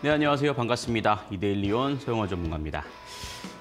네, 안녕하세요. 반갑습니다. 이데일리온 서영화 전문가입니다.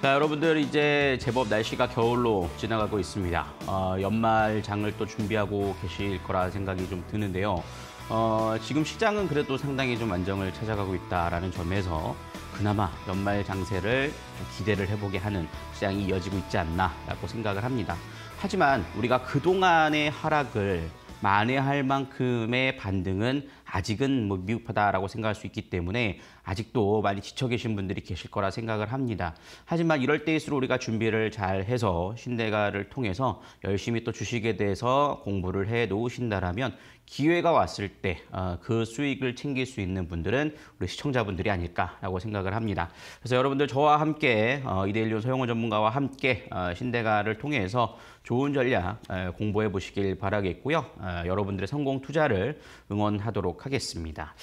자, 여러분들 이제 제법 날씨가 겨울로 지나가고 있습니다. 어, 연말 장을 또 준비하고 계실 거라 생각이 좀 드는데요. 어, 지금 시장은 그래도 상당히 좀 안정을 찾아가고 있다라는 점에서 그나마 연말 장세를 기대를 해보게 하는 시장이 이어지고 있지 않나라고 생각을 합니다. 하지만 우리가 그동안의 하락을 만회할 만큼의 반등은 아직은 뭐 미흡하다라고 생각할 수 있기 때문에 아직도 많이 지쳐 계신 분들이 계실 거라 생각을 합니다. 하지만 이럴 때일수록 우리가 준비를 잘 해서 신대가를 통해서 열심히 또 주식에 대해서 공부를 해 놓으신다라면 기회가 왔을 때그 어, 수익을 챙길 수 있는 분들은 우리 시청자분들이 아닐까라고 생각을 합니다. 그래서 여러분들 저와 함께 어, 이데일리온 서영원 전문가와 함께 어, 신대가를 통해서 좋은 전략 공부해 보시길 바라겠고요. 여러분들의 성공 투자를 응원하도록 하겠습니다.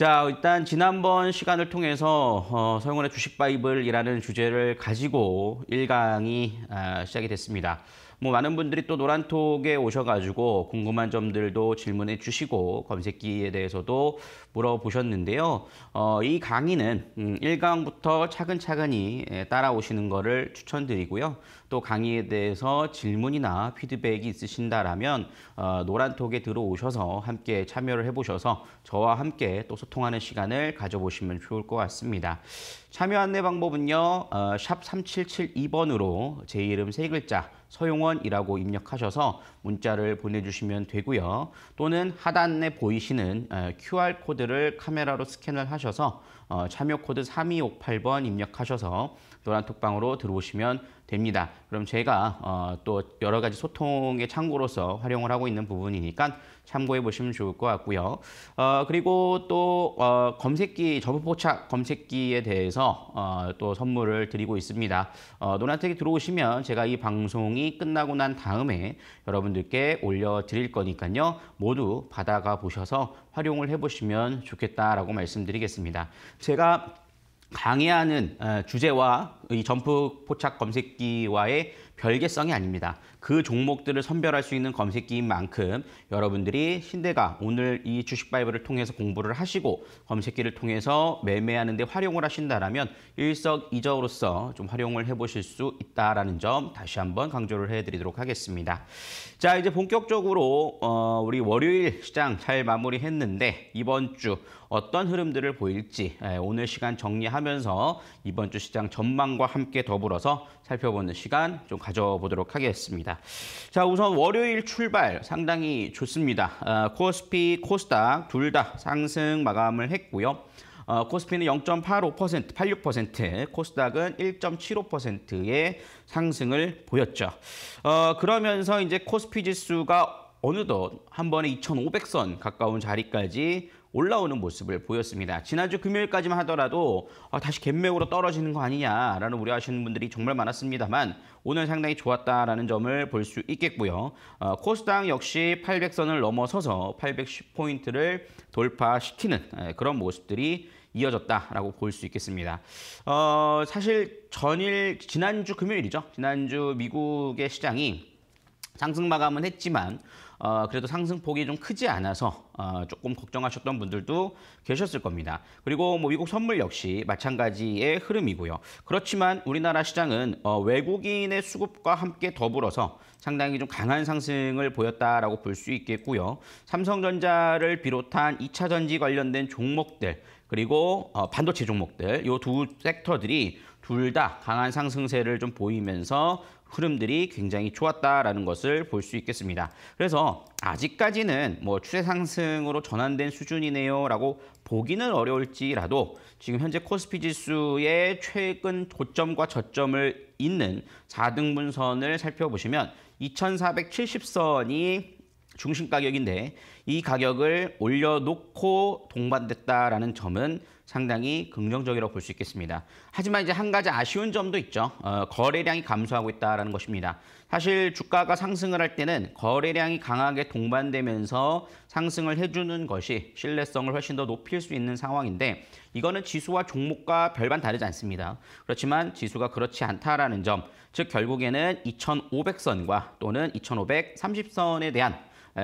자, 일단 지난번 시간을 통해서 어, 서영원의 주식 바이블이라는 주제를 가지고 1강이 아, 시작이 됐습니다. 뭐 많은 분들이 또 노란톡에 오셔가지고 궁금한 점들도 질문해 주시고 검색기에 대해서도 물어보셨는데요. 어, 이 강의는 음, 1강부터 차근차근히 예, 따라오시는 거를 추천드리고요. 또 강의에 대해서 질문이나 피드백이 있으신다라면 어, 노란톡에 들어오셔서 함께 참여를 해보셔서 저와 함께 또 소통하는 시간을 가져보시면 좋을 것 같습니다. 참여 안내 방법은요. 어, 샵 3772번으로 제 이름 세 글자 서용원이라고 입력하셔서 문자를 보내주시면 되고요. 또는 하단에 보이시는 QR코드를 어, 카메라로 스캔을 하셔서 어, 참여 코드 3258번 입력하셔서 노란톡방으로 들어오시면 됩니다. 그럼 제가 어, 또 여러 가지 소통의 창구로서 활용을 하고 있는 부분이니까 참고해 보시면 좋을 것 같고요. 어, 그리고 또 어, 검색기 저부포착 검색기에 대해서 어, 또 선물을 드리고 있습니다. 어, 노란톡에 들어오시면 제가 이 방송이 끝나고 난 다음에 여러분들께 올려드릴 거니까요. 모두 받아가 보셔서 활용을 해보시면 좋겠다라고 말씀드리겠습니다. 제가 강의하는 어, 주제와 이 점프 포착 검색기와의 별개성이 아닙니다. 그 종목들을 선별할 수 있는 검색기인 만큼 여러분들이 신대가 오늘 이 주식 바이브를 통해서 공부를 하시고 검색기를 통해서 매매하는 데 활용을 하신다면 일석이조로서 좀 활용을 해보실 수 있다라는 점 다시 한번 강조를 해드리도록 하겠습니다. 자 이제 본격적으로 어, 우리 월요일 시장 잘 마무리했는데 이번 주 어떤 흐름들을 보일지 예, 오늘 시간 정리하면서 이번 주 시장 전망과 함께 더불어서 살펴보는 시간 좀 가져보도록 하겠습니다. 자, 우선 월요일 출발 상당히 좋습니다. 어, 코스피, 코스닥 둘 다 상승 마감을 했고요. 어, 코스피는 0.85%, 86%, 코스닥은 1.75%의 상승을 보였죠. 어, 그러면서 이제 코스피 지수가 어느덧 한 번에 2,500선 가까운 자리까지 올라오는 모습을 보였습니다. 지난주 금요일까지만 하더라도 아, 다시 갭맥으로 떨어지는 거 아니냐라는 우려하시는 분들이 정말 많았습니다만 오늘 상당히 좋았다라는 점을 볼 수 있겠고요. 어, 코스닥 역시 800선을 넘어서서 810포인트를 돌파시키는 그런 모습들이 이어졌다라고 볼 수 있겠습니다. 어, 사실 전일 지난주 금요일이죠. 지난주 미국의 시장이 상승 마감은 했지만 어, 그래도 상승폭이 좀 크지 않아서 어, 조금 걱정하셨던 분들도 계셨을 겁니다. 그리고 뭐 미국 선물 역시 마찬가지의 흐름이고요. 그렇지만 우리나라 시장은 어, 외국인의 수급과 함께 더불어서 상당히 좀 강한 상승을 보였다라고 볼 수 있겠고요. 삼성전자를 비롯한 2차전지 관련된 종목들 그리고 어, 반도체 종목들 이 두 섹터들이 둘 다 강한 상승세를 좀 보이면서 흐름들이 굉장히 좋았다라는 것을 볼 수 있겠습니다. 그래서 아직까지는 뭐 추세 상승으로 전환된 수준이네요라고 보기는 어려울지라도 지금 현재 코스피 지수의 최근 고점과 저점을 잇는 4등분선을 살펴보시면 2470선이 중심 가격인데 이 가격을 올려놓고 동반됐다라는 점은 상당히 긍정적이라고 볼 수 있겠습니다. 하지만 이제 한 가지 아쉬운 점도 있죠. 어, 거래량이 감소하고 있다는 것입니다. 사실 주가가 상승을 할 때는 거래량이 강하게 동반되면서 상승을 해주는 것이 신뢰성을 훨씬 더 높일 수 있는 상황인데 이거는 지수와 종목과 별반 다르지 않습니다. 그렇지만 지수가 그렇지 않다라는 점, 즉 결국에는 2,500선과 또는 2,530선에 대한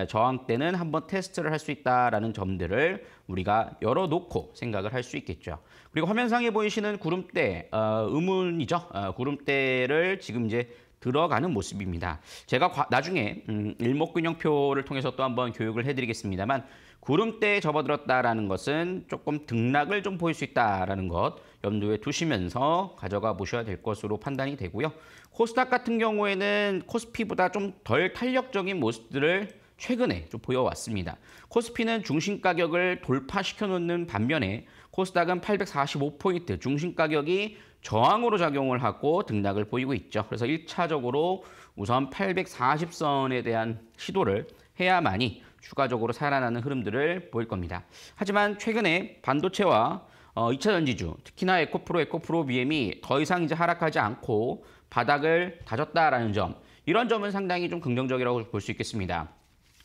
저항 때는 한번 테스트를 할 수 있다라는 점들을 우리가 열어놓고 생각을 할 수 있겠죠. 그리고 화면상에 보이시는 구름대, 어, 음운이죠. 어, 구름대를 지금 이제 들어가는 모습입니다. 제가 과, 나중에 음, 일목균형표를 통해서 또 한번 교육을 해드리겠습니다만 구름대에 접어들었다라는 것은 조금 등락을 좀 보일 수 있다라는 것 염두에 두시면서 가져가 보셔야 될 것으로 판단이 되고요. 코스닥 같은 경우에는 코스피보다 좀 덜 탄력적인 모습들을 최근에 좀 보여왔습니다. 코스피는 중심 가격을 돌파시켜 놓는 반면에 코스닥은 845포인트 중심 가격이 저항으로 작용을 하고 등락을 보이고 있죠. 그래서 1차적으로 우선 840선에 대한 시도를 해야만이 추가적으로 살아나는 흐름들을 보일 겁니다. 하지만 최근에 반도체와 2차 어, 전지주, 특히나 에코프로, 에코프로 BM이 더 이상 이제 하락하지 않고 바닥을 다졌다라는 점, 이런 점은 상당히 좀 긍정적이라고 볼 수 있겠습니다.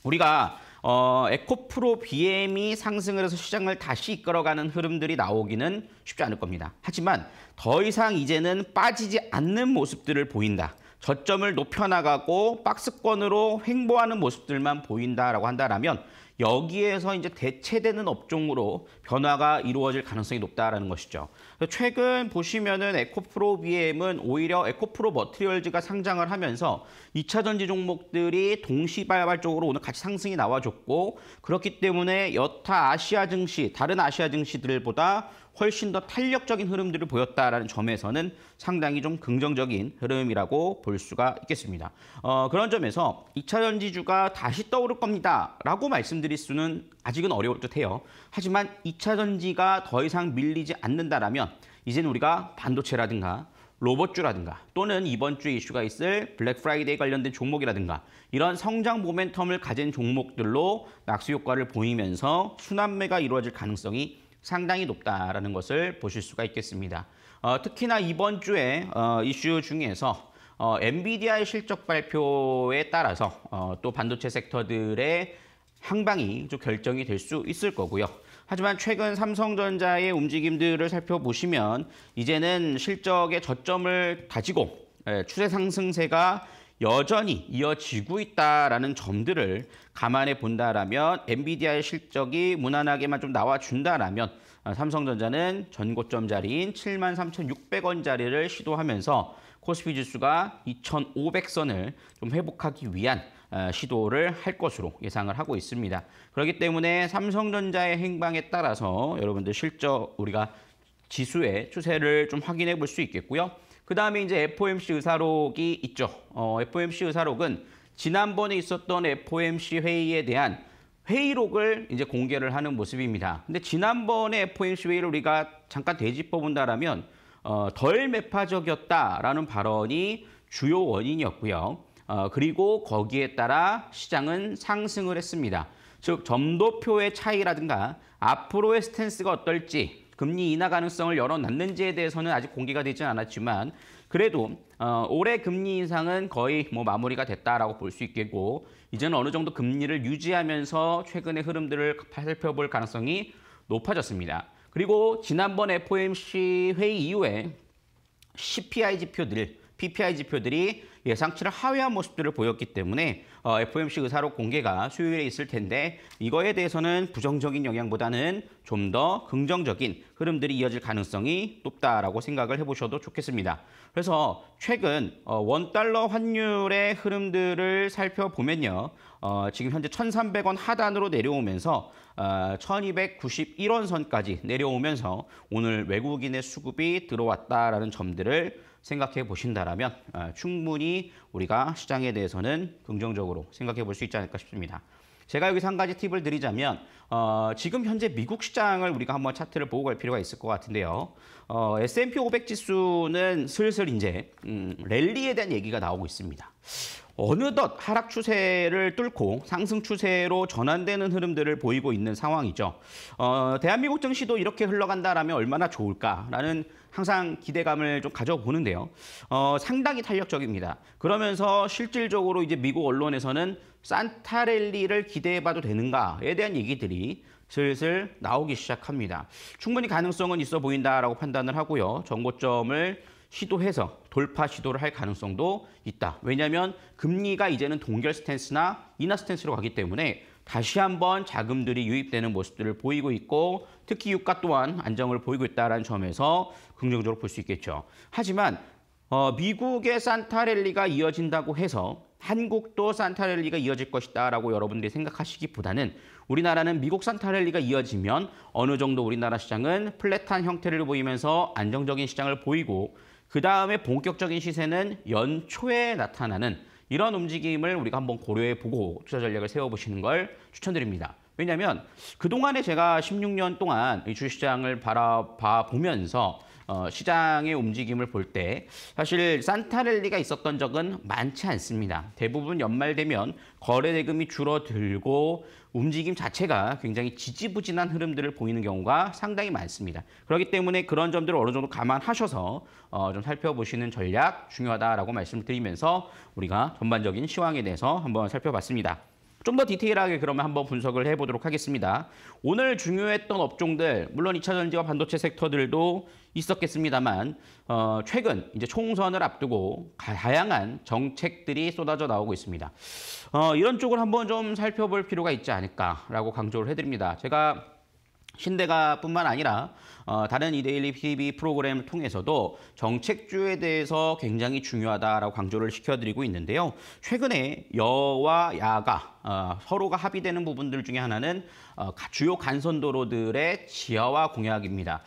우리가 어, 에코프로 BM이 상승을 해서 시장을 다시 이끌어가는 흐름들이 나오기는 쉽지 않을 겁니다. 하지만 더 이상 이제는 빠지지 않는 모습들을 보인다. 저점을 높여나가고 박스권으로 횡보하는 모습들만 보인다라고 한다라면 여기에서 이제 대체되는 업종으로 변화가 이루어질 가능성이 높다라는 것이죠. 최근 보시면은 에코프로 BM은 오히려 에코프로 머트리얼즈가 상장을 하면서 2차 전지 종목들이 동시발발적으로 오늘 같이 상승이 나와줬고 그렇기 때문에 여타 아시아 증시 다른 아시아 증시들보다 훨씬 더 탄력적인 흐름들을 보였다라는 점에서는 상당히 좀 긍정적인 흐름이라고 볼 수가 있겠습니다. 어, 그런 점에서 2차 전지주가 다시 떠오를 겁니다라고 말씀드릴 수는 아직은 어려울 듯해요. 하지만 2차 전지가 더 이상 밀리지 않는다라면 이제는 우리가 반도체라든가 로봇주라든가 또는 이번 주에 이슈가 있을 블랙 프라이데이 관련된 종목이라든가 이런 성장 모멘텀을 가진 종목들로 낙수 효과를 보이면서 순환매가 이루어질 가능성이 상당히 높다라는 것을 보실 수가 있겠습니다. 어, 특히나 이번 주에 어, 이슈 중에서 어, 엔비디아의 실적 발표에 따라서 어, 또 반도체 섹터들의 향방이 좀 결정이 될 수 있을 거고요. 하지만 최근 삼성전자의 움직임들을 살펴보시면 이제는 실적의 저점을 다지고 예, 추세 상승세가 여전히 이어지고 있다라는 점들을 감안해 본다라면 엔비디아의 실적이 무난하게만 좀 나와준다라면 아, 삼성전자는 전고점 자리인 73,600원 자리를 시도하면서 코스피 지수가 2,500선을 좀 회복하기 위한 아, 시도를 할 것으로 예상을 하고 있습니다. 그렇기 때문에 삼성전자의 행방에 따라서 여러분들 실적 우리가 지수의 추세를 좀 확인해 볼 수 있겠고요. 그 다음에 이제 FOMC 의사록이 있죠. 어, FOMC 의사록은 지난번에 있었던 FOMC 회의에 대한 회의록을 이제 공개를 하는 모습입니다. 근데 지난번에 FOMC 회의를 우리가 잠깐 되짚어 본다라면 어, 덜 매파적이었다라는 발언이 주요 원인이었고요. 어, 그리고 거기에 따라 시장은 상승을 했습니다. 즉 점도표의 차이라든가 앞으로의 스탠스가 어떨지 금리 인하 가능성을 열어놨는지에 대해서는 아직 공개가 되지 않았지만 그래도 어, 올해 금리 인상은 거의 뭐 마무리가 됐다라고 볼 수 있겠고 이제는 어느 정도 금리를 유지하면서 최근의 흐름들을 살펴볼 가능성이 높아졌습니다. 그리고 지난번 FOMC 회의 이후에 CPI 지표들 PPI 지표들이 예상치를 하회한 모습들을 보였기 때문에 어, FOMC 의사로 공개가 수요일에 있을 텐데 이거에 대해서는 부정적인 영향보다는 좀 더 긍정적인 흐름들이 이어질 가능성이 높다라고 생각을 해보셔도 좋겠습니다. 그래서 최근 어, 원달러 환율의 흐름들을 살펴보면요. 어, 지금 현재 1,300원 하단으로 내려오면서 어, 1,291원 선까지 내려오면서 오늘 외국인의 수급이 들어왔다라는 점들을 생각해 보신다면 아, 충분히 우리가 시장에 대해서는 긍정적으로 생각해 볼 수 있지 않을까 싶습니다. 제가 여기서 한 가지 팁을 드리자면 어, 지금 현재 미국 시장을 우리가 한번 차트를 보고 갈 필요가 있을 것 같은데요. 어, S&P 500 지수는 슬슬 이제 음, 랠리에 대한 얘기가 나오고 있습니다. 어느덧 하락 추세를 뚫고 상승 추세로 전환되는 흐름들을 보이고 있는 상황이죠. 어, 대한민국 증시도 이렇게 흘러간다라면 얼마나 좋을까라는 항상 기대감을 좀 가져보는데요. 어, 상당히 탄력적입니다. 그러면서 실질적으로 이제 미국 언론에서는 산타랠리를 기대해봐도 되는가에 대한 얘기들이 슬슬 나오기 시작합니다. 충분히 가능성은 있어 보인다라고 판단을 하고요. 정고점을 시도해서 돌파 시도를 할 가능성도 있다. 왜냐하면 금리가 이제는 동결 스탠스나 인하 스탠스로 가기 때문에 다시 한번 자금들이 유입되는 모습들을 보이고 있고 특히 유가 또한 안정을 보이고 있다는 점에서 긍정적으로 볼 수 있겠죠. 하지만 어, 미국의 산타랠리가 이어진다고 해서 한국도 산타랠리가 이어질 것이다라고 여러분들이 생각하시기보다는 우리나라는 미국 산타랠리가 이어지면 어느 정도 우리나라 시장은 플랫한 형태를 보이면서 안정적인 시장을 보이고 그 다음에 본격적인 시세는 연초에 나타나는 이런 움직임을 우리가 한번 고려해 보고 투자 전략을 세워보시는 걸 추천드립니다. 왜냐하면 그동안에 제가 16년 동안 이 주식시장을 바라봐 보면서 어, 시장의 움직임을 볼 때 사실 산타랠리가 있었던 적은 많지 않습니다. 대부분 연말 되면 거래 대금이 줄어들고 움직임 자체가 굉장히 지지부진한 흐름들을 보이는 경우가 상당히 많습니다. 그렇기 때문에 그런 점들을 어느 정도 감안하셔서 어, 좀 살펴보시는 전략 중요하다라고 말씀드리면서 우리가 전반적인 시황에 대해서 한번 살펴봤습니다. 좀더 디테일하게 그러면 한번 분석을 해보도록 하겠습니다. 오늘 중요했던 업종들, 물론 2차 전지와 반도체 섹터들도 있었겠습니다만 어, 최근 이제 총선을 앞두고 다양한 정책들이 쏟아져 나오고 있습니다. 어, 이런 쪽을 한번 좀 살펴볼 필요가 있지 않을까라고 강조를 해드립니다. 제가 신대가뿐만 아니라 어, 다른 이데일리 TV 프로그램을 통해서도 정책주에 대해서 굉장히 중요하다라고 강조를 시켜드리고 있는데요. 최근에 여와 야가 어, 서로가 합의되는 부분들 중에 하나는 어, 주요 간선도로들의 지하화 공약입니다.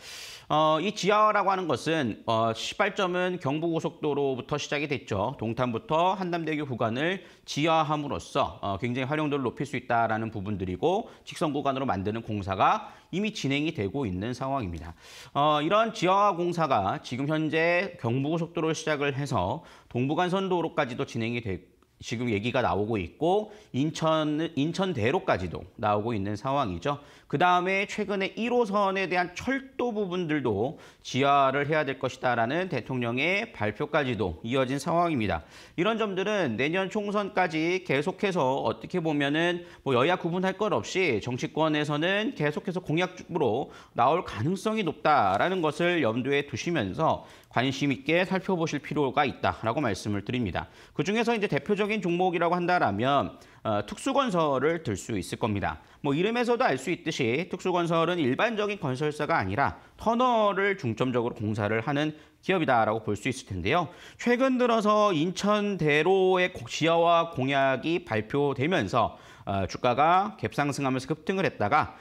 어, 이 지하화라고 하는 것은 어, 시발점은 경부고속도로부터 시작이 됐죠. 동탄부터 한남대교 구간을 지하함으로써 어, 굉장히 활용도를 높일 수 있다는 부분들이고 직선 구간으로 만드는 공사가 이미 진행이 되고 있는 상황입니다. 있습니다. 어, 이런 지하화 공사가 지금 현재 경부고속도로 를 시작을 해서 동부간선도로까지도 진행이 됐고 지금 얘기가 나오고 있고 인천 인천대로까지도 나오고 있는 상황이죠. 그 다음에 최근에 1호선에 대한 철도 부분들도 지하를 해야 될 것이다라는 대통령의 발표까지도 이어진 상황입니다. 이런 점들은 내년 총선까지 계속해서 어떻게 보면은 뭐 여야 구분할 것 없이 정치권에서는 계속해서 공약으로 나올 가능성이 높다라는 것을 염두에 두시면서 관심 있게 살펴보실 필요가 있다라고 말씀을 드립니다. 그 중에서 이제 대표적인 종목이라고 한다라면 어, 특수건설을 들 수 있을 겁니다. 뭐 이름에서도 알 수 있듯이 특수건설은 일반적인 건설사가 아니라 터널을 중점적으로 공사를 하는 기업이다라고 볼 수 있을 텐데요. 최근 들어서 인천대로의 지하화 공약이 발표되면서 어, 주가가 갭상승하면서 급등을 했다가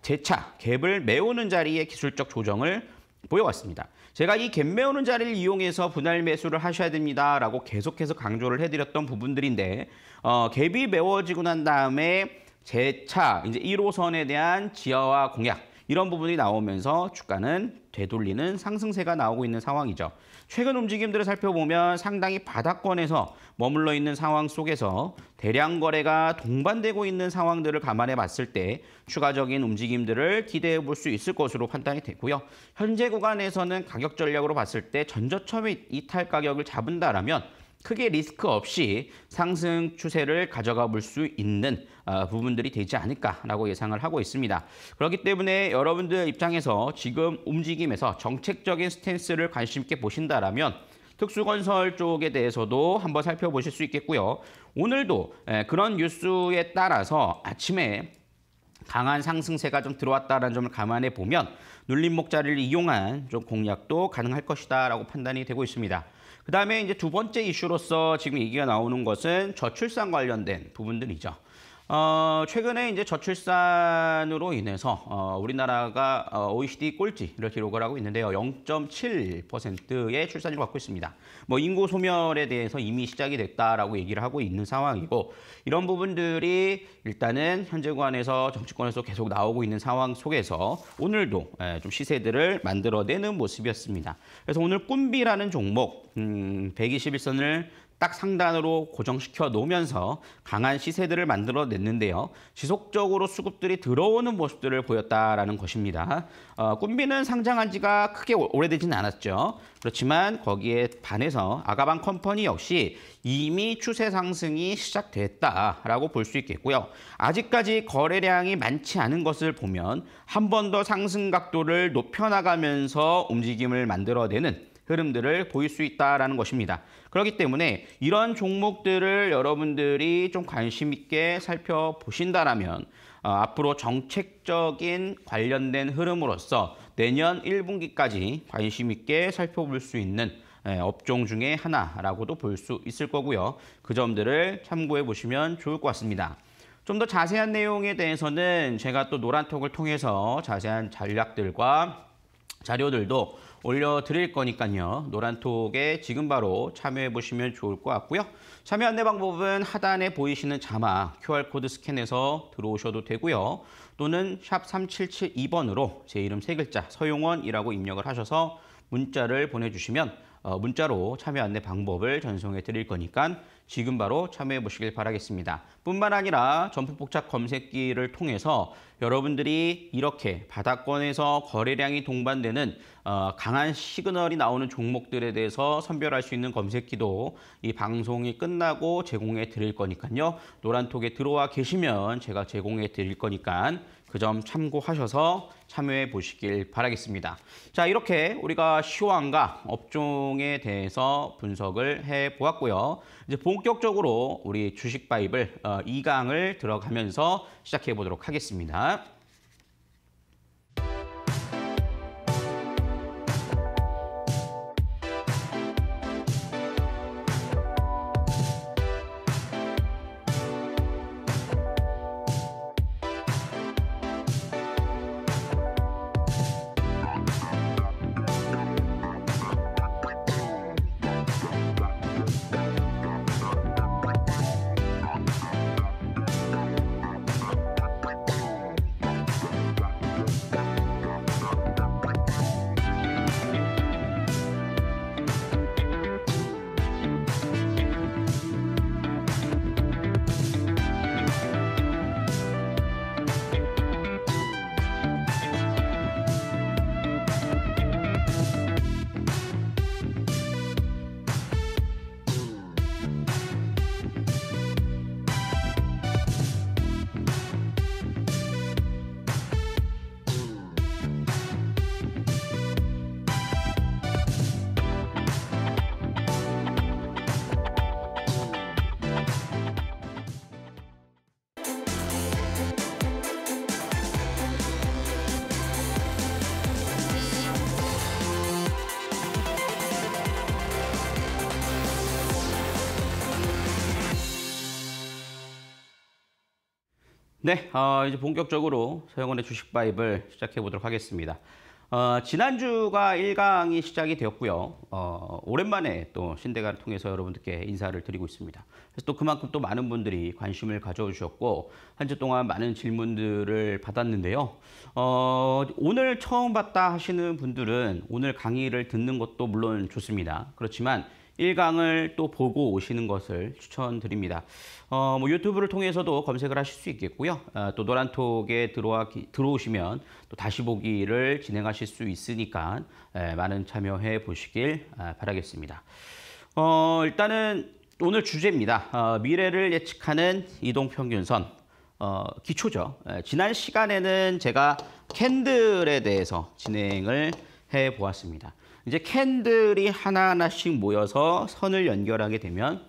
재차 갭을 메우는 자리에 기술적 조정을 보여왔습니다. 제가 이 갭매우는 자리를 이용해서 분할 매수를 하셔야 됩니다. 라고 계속해서 강조를 해드렸던 부분들인데 어, 갭이 메워지고 난 다음에 재차 이제 1호선에 대한 지하와 공약 이런 부분이 나오면서 주가는 되돌리는 상승세가 나오고 있는 상황이죠. 최근 움직임들을 살펴보면 상당히 바닥권에서 머물러 있는 상황 속에서 대량 거래가 동반되고 있는 상황들을 감안해 봤을 때 추가적인 움직임들을 기대해 볼 수 있을 것으로 판단이 되고요. 현재 구간에서는 가격 전략으로 봤을 때 전저점의 이탈 가격을 잡은다라면 크게 리스크 없이 상승 추세를 가져가 볼 수 있는 아, 부분들이 되지 않을까라고 예상을 하고 있습니다. 그렇기 때문에 여러분들 입장에서 지금 움직임에서 정책적인 스탠스를 관심 있게 보신다라 특수건설 쪽에 대해서도 한번 살펴보실 수 있겠고요. 오늘도 예, 그런 뉴스에 따라서 아침에 강한 상승세가 좀 들어왔다는 점을 감안해 보면 눌림목 자리를 이용한 좀 공략도 가능할 것이다라고 판단이 되고 있습니다. 그다음에 이제 두 번째 이슈로서 지금 얘기가 나오는 것은 저출산 관련된 부분들이죠. 어, 최근에 이제 저출산으로 인해서 어, 우리나라가 어, OECD 꼴찌를 기록을 하고 있는데요. 0.7%의 출산율을 갖고 있습니다. 뭐 인구 소멸에 대해서 이미 시작이 됐다라고 얘기를 하고 있는 상황이고 이런 부분들이 일단은 현재 구간에서 정치권에서 계속 나오고 있는 상황 속에서 오늘도 예, 좀 시세들을 만들어내는 모습이었습니다. 그래서 오늘 꿈비라는 종목 음, 121선을 딱 상단으로 고정시켜 놓으면서 강한 시세들을 만들어 냈는데요. 지속적으로 수급들이 들어오는 모습들을 보였다라는 것입니다. 어, 꿈비는 상장한 지가 크게 오래되진 않았죠. 그렇지만 거기에 반해서 아가방 컴퍼니 역시 이미 추세 상승이 시작됐다라고 볼 수 있겠고요. 아직까지 거래량이 많지 않은 것을 보면 한 번 더 상승 각도를 높여나가면서 움직임을 만들어내는 흐름들을 보일 수있다는 것입니다. 그렇기 때문에 이런 종목들을 여러분들이 좀 관심 있게 살펴보신다면 어, 앞으로 정책적인 관련된 흐름으로서 내년 1분기까지 관심 있게 살펴볼 수 있는 예, 업종 중에 하나라고도 볼 수 있을 거고요. 그 점들을 참고해 보시면 좋을 것 같습니다. 좀 더 자세한 내용에 대해서는 제가 또 노란톡을 통해서 자세한 전략들과 자료들도 올려드릴 거니까요. 노란톡에 지금 바로 참여해보시면 좋을 것 같고요. 참여 안내 방법은 하단에 보이시는 자막 QR코드 스캔해서 들어오셔도 되고요. 또는 샵 3772번으로 제 이름 세 글자 서용원이라고 입력을 하셔서 문자를 보내주시면 어, 문자로 참여 안내 방법을 전송해 드릴 거니까 지금 바로 참여해 보시길 바라겠습니다. 뿐만 아니라 점포폭착 검색기를 통해서 여러분들이 이렇게 바닥권에서 거래량이 동반되는 어, 강한 시그널이 나오는 종목들에 대해서 선별할 수 있는 검색기도 이 방송이 끝나고 제공해 드릴 거니까요. 노란톡에 들어와 계시면 제가 제공해 드릴 거니까 그점 참고하셔서 참여해 보시길 바라겠습니다. 자, 이렇게 우리가 시황과 업종에 대해서 분석을 해 보았고요. 이제 본격적으로 우리 주식 바이블 2강을 어, 들어가면서 시작해 보도록 하겠습니다. 네, 어, 이제 본격적으로 서영원의 주식 바이블 시작해 보도록 하겠습니다. 어, 지난주가 1강이 시작이 되었고요. 어, 오랜만에 또 신대가를 통해서 여러분들께 인사를 드리고 있습니다. 그래서 또 그만큼 또 많은 분들이 관심을 가져주셨고 한 주 동안 많은 질문들을 받았는데요. 어, 오늘 처음 봤다 하시는 분들은 오늘 강의를 듣는 것도 물론 좋습니다. 그렇지만 1강을 또 보고 오시는 것을 추천드립니다. 어, 뭐 유튜브를 통해서도 검색을 하실 수 있겠고요. 어, 또 노란톡에 들어와, 들어오시면 또 다시 보기를 진행하실 수 있으니까 예, 많은 참여해 보시길 아, 바라겠습니다. 어, 일단은 오늘 주제입니다. 어, 미래를 예측하는 이동평균선. 어, 기초죠. 예, 지난 시간에는 제가 캔들에 대해서 진행을 해 보았습니다. 이제 캔들이 하나하나씩 모여서 선을 연결하게 되면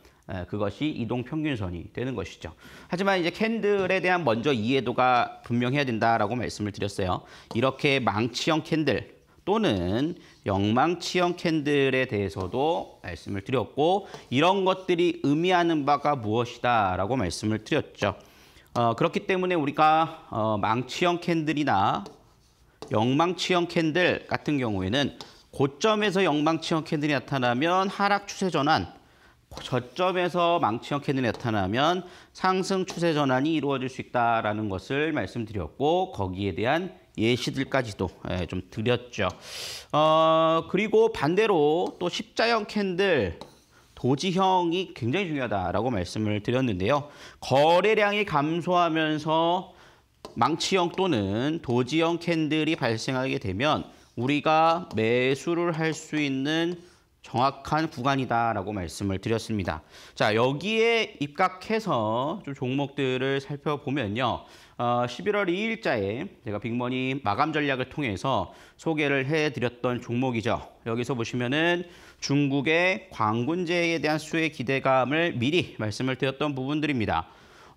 그것이 이동 평균선이 되는 것이죠. 하지만 이제 캔들에 대한 먼저 이해도가 분명해야 된다라고 말씀을 드렸어요. 이렇게 망치형 캔들 또는 영망치형 캔들에 대해서도 말씀을 드렸고 이런 것들이 의미하는 바가 무엇이다라고 말씀을 드렸죠. 어, 그렇기 때문에 우리가 어, 망치형 캔들이나 영망치형 캔들 같은 경우에는 고점에서 영망치형 캔들이 나타나면 하락 추세 전환, 저점에서 망치형 캔들이 나타나면 상승 추세 전환이 이루어질 수 있다라는 것을 말씀드렸고 거기에 대한 예시들까지도 예, 좀 드렸죠. 어, 그리고 반대로 또 십자형 캔들 도지형이 굉장히 중요하다라고 말씀을 드렸는데요. 거래량이 감소하면서 망치형 또는 도지형 캔들이 발생하게 되면 우리가 매수를 할 수 있는 정확한 구간이다라고 말씀을 드렸습니다. 자 여기에 입각해서 좀 종목들을 살펴보면요. 어, 11월 2일자에 제가 빅머니 마감 전략을 통해서 소개를 해드렸던 종목이죠. 여기서 보시면은 중국의 광군제에 대한 수혜 기대감을 미리 말씀을 드렸던 부분들입니다.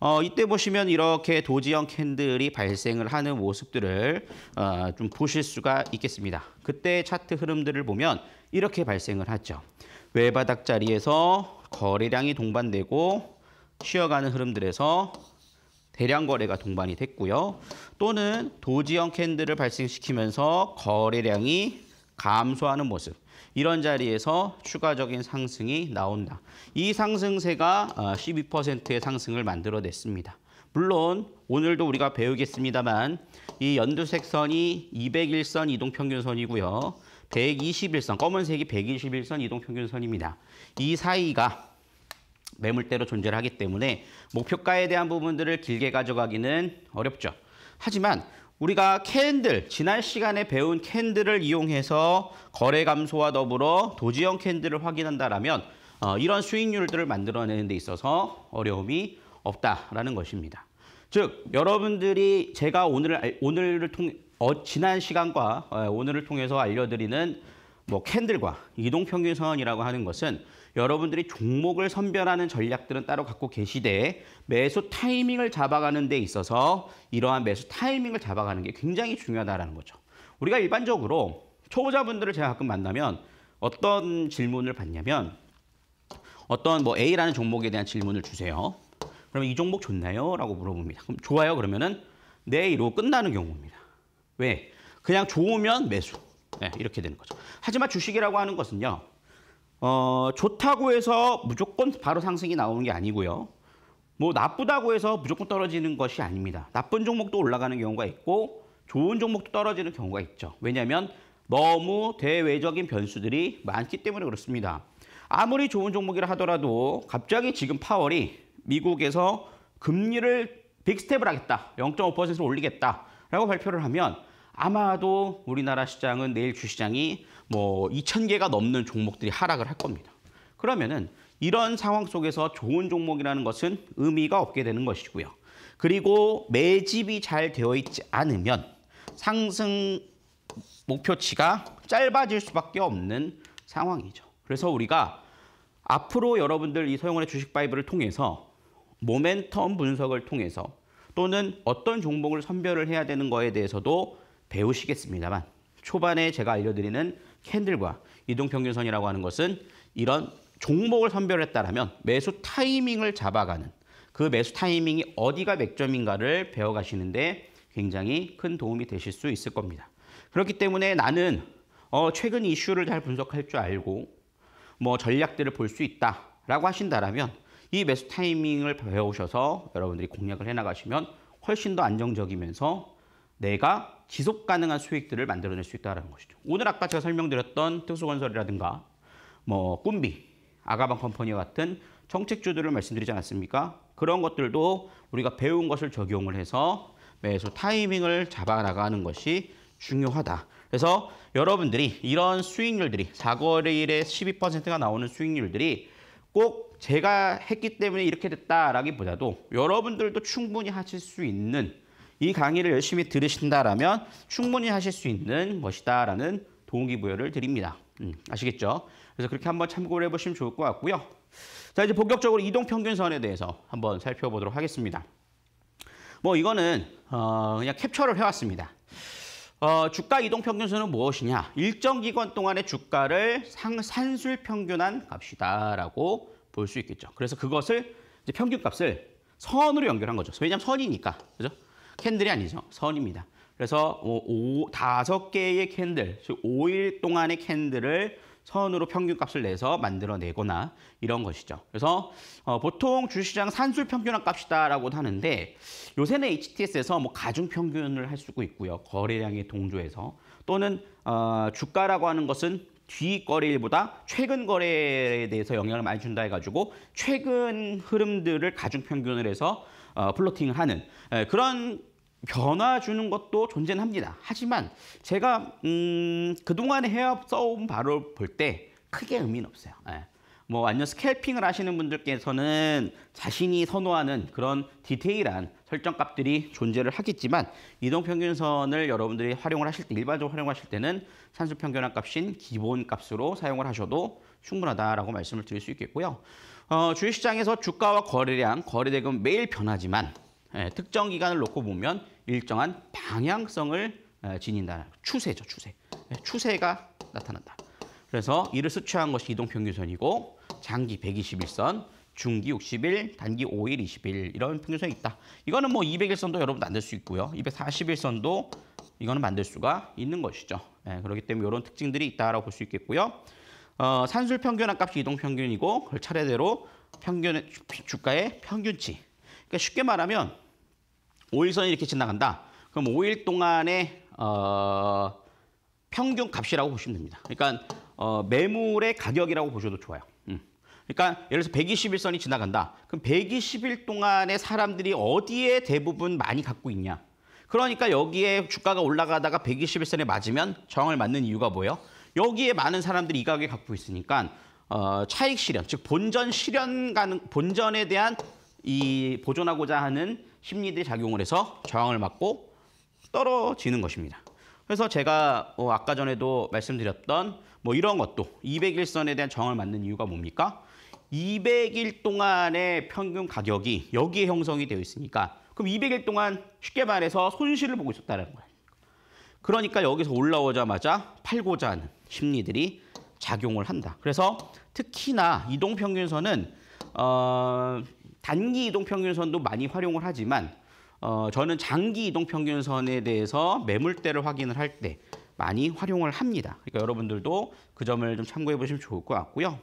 어, 이때 보시면 이렇게 도지형 캔들이 발생을 하는 모습들을 어, 좀 보실 수가 있겠습니다. 그때 차트 흐름들을 보면 이렇게 발생을 하죠. 외바닥 자리에서 거래량이 동반되고 쉬어가는 흐름들에서 대량 거래가 동반이 됐고요. 또는 도지형 캔들을 발생시키면서 거래량이 감소하는 모습. 이런 자리에서 추가적인 상승이 나온다. 이 상승세가 12%의 어, 상승을 만들어냈습니다. 물론 오늘도 우리가 배우겠습니다만 이 연두색 선이 201선 이동평균선이고요. 121선, 검은색이 121선 이동평균선입니다. 이 사이가 매물대로 존재를 하기 때문에 목표가에 대한 부분들을 길게 가져가기는 어렵죠. 하지만 우리가 캔들, 지난 시간에 배운 캔들을 이용해서 거래 감소와 더불어 도지형 캔들을 확인한다라면 어, 이런 수익률들을 만들어내는 데 있어서 어려움이 없다라는 것입니다. 즉, 여러분들이 제가 오늘, 오늘을 통, 어, 지난 시간과 어, 오늘을 통해서 알려드리는 뭐 캔들과 이동평균선이라고 하는 것은 여러분들이 종목을 선별하는 전략들은 따로 갖고 계시되 매수 타이밍을 잡아가는 데 있어서 이러한 매수 타이밍을 잡아가는 게 굉장히 중요하다는 거죠. 우리가 일반적으로 초보자분들을 제가 가끔 만나면 어떤 질문을 받냐면 어떤 뭐 A라는 종목에 대한 질문을 주세요. 그러면 이 종목 좋나요? 라고 물어봅니다. 그럼 좋아요 그러면은 내 네, 네로 끝나는 경우입니다. 왜? 그냥 좋으면 매수. 네, 이렇게 되는 거죠. 하지만 주식이라고 하는 것은요. 어, 좋다고 해서 무조건 바로 상승이 나오는 게 아니고요. 뭐 나쁘다고 해서 무조건 떨어지는 것이 아닙니다. 나쁜 종목도 올라가는 경우가 있고 좋은 종목도 떨어지는 경우가 있죠. 왜냐하면 너무 대외적인 변수들이 많기 때문에 그렇습니다. 아무리 좋은 종목이라 하더라도 갑자기 지금 파월이 미국에서 금리를 빅스텝을 하겠다. 0.5%를 올리겠다라고 발표를 하면 아마도 우리나라 시장은 내일 주시장이 뭐2 0 0 0 개가 넘는 종목들이 하락을 할 겁니다. 그러면은 이런 상황 속에서 좋은 종목이라는 것은 의미가 없게 되는 것이고요. 그리고 매집이 잘 되어 있지 않으면 상승 목표치가 짧아질 수밖에 없는 상황이죠. 그래서 우리가 앞으로 여러분들 이 서영원의 주식 바이브를 통해서 모멘텀 분석을 통해서 또는 어떤 종목을 선별을 해야 되는 거에 대해서도 배우시겠습니다만 초반에 제가 알려드리는 캔들과 이동평균선이라고 하는 것은 이런 종목을 선별했다라면 매수 타이밍을 잡아가는 그 매수 타이밍이 어디가 맥점인가를 배워가시는데 굉장히 큰 도움이 되실 수 있을 겁니다. 그렇기 때문에 나는 어, 최근 이슈를 잘 분석할 줄 알고 뭐 전략들을 볼 수 있다라고 하신다라면 이 매수 타이밍을 배우셔서 여러분들이 공략을 해나가시면 훨씬 더 안정적이면서 내가 지속 가능한 수익들을 만들어낼 수 있다는 것이죠. 오늘 아까 제가 설명드렸던 특수건설이라든가 뭐 꿈비, 아가방 컴퍼니와 같은 정책주들을 말씀드리지 않았습니까? 그런 것들도 우리가 배운 것을 적용을 해서 매수 타이밍을 잡아 나가는 것이 중요하다. 그래서 여러분들이 이런 수익률들이 4월 1일에 12%가 나오는 수익률들이 꼭 제가 했기 때문에 이렇게 됐다라기보다도 여러분들도 충분히 하실 수 있는 이 강의를 열심히 들으신다라면 충분히 하실 수 있는 것이다라는 동기부여를 드립니다. 음, 아시겠죠? 그래서 그렇게 한번 참고를 해보시면 좋을 것 같고요. 자 이제 본격적으로 이동평균선에 대해서 한번 살펴보도록 하겠습니다. 뭐 이거는 어, 그냥 캡처를 해왔습니다. 어, 주가 이동평균선은 무엇이냐? 일정 기간 동안의 주가를 상, 산술 평균한 값이다라고 볼 수 있겠죠. 그래서 그것을 이제 평균값을 선으로 연결한 거죠. 왜냐하면 선이니까, 그죠? 캔들이 아니죠. 선입니다. 그래서 오, 다섯 개의 캔들, 즉 5일 동안의 캔들을 선으로 평균값을 내서 만들어내거나 이런 것이죠. 그래서 어, 보통 주시장 산술 평균한 값이다라고 하는데 요새는 HTS에서 뭐 가중 평균을 할 수도 있고요. 거래량에 동조해서 또는 어, 주가라고 하는 것은 뒷 거래일보다 최근 거래에 대해서 영향을 많이 준다 해가지고 최근 흐름들을 가중 평균을 해서 어, 플로팅을 하는 에, 그런 변화 주는 것도 존재는 합니다. 하지만 제가 음, 그동안에 해써온 바로 볼 때 크게 의미는 없어요. 예. 뭐 완전 스캘핑을 하시는 분들께서는 자신이 선호하는 그런 디테일한 설정값들이 존재를 하겠지만 이동평균선을 여러분들이 활용을 하실 때 일반적으로 활용하실 때는 산수평균한 값인 기본값으로 사용을 하셔도 충분하다라고 말씀을 드릴 수 있겠고요. 어, 주식시장에서 주가와 거래량, 거래대금 매일 변하지만 예, 특정 기간을 놓고 보면 일정한 방향성을 지닌다. 추세죠, 추세. 네, 추세가 나타난다. 그래서 이를 수취한 것이 이동평균선이고 장기 121선, 중기 60일, 단기 5일, 20일 이런 평균선이 있다. 이거는 뭐 200일선도 여러분 만들 수 있고요. 2 4 0일선도 이거는 만들 수가 있는 것이죠. 예, 그렇기 때문에 이런 특징들이 있다라고 볼 수 있겠고요. 어, 산술 평균한 값이 이동 평균이고 그걸 차례대로 평균 주가의 평균치. 그러니까 쉽게 말하면 5일선이 이렇게 지나간다. 그럼 5일 동안의 어, 평균 값이라고 보시면 됩니다. 그러니까 어, 매물의 가격이라고 보셔도 좋아요. 음. 그러니까 예를 들어서 121선이 지나간다. 그럼 120일 동안에 사람들이 어디에 대부분 많이 갖고 있냐. 그러니까 여기에 주가가 올라가다가 121선에 맞으면 저항을 맞는 이유가 뭐예요? 여기에 많은 사람들이 이 가격에 갖고 있으니까 어, 차익 실현, 즉 본전 실현 가능, 본전에 대한 이 보존하고자 하는 심리들이 작용을 해서 저항을 맞고 떨어지는 것입니다. 그래서 제가 어, 아까 전에도 말씀드렸던 뭐 이런 것도 200일선에 대한 저항을 맞는 이유가 뭡니까? 200일 동안의 평균 가격이 여기에 형성이 되어 있으니까 그럼 200일 동안 쉽게 말해서 손실을 보고 있었다는 거예요. 그러니까 여기서 올라오자마자 팔고자 하는 심리들이 작용을 한다. 그래서 특히나 이동평균선은 어, 단기 이동 평균선도 많이 활용을 하지만 어, 저는 장기 이동 평균선에 대해서 매물대를 확인을 할 때 많이 활용을 합니다. 그러니까 여러분들도 그 점을 좀 참고해 보시면 좋을 것 같고요.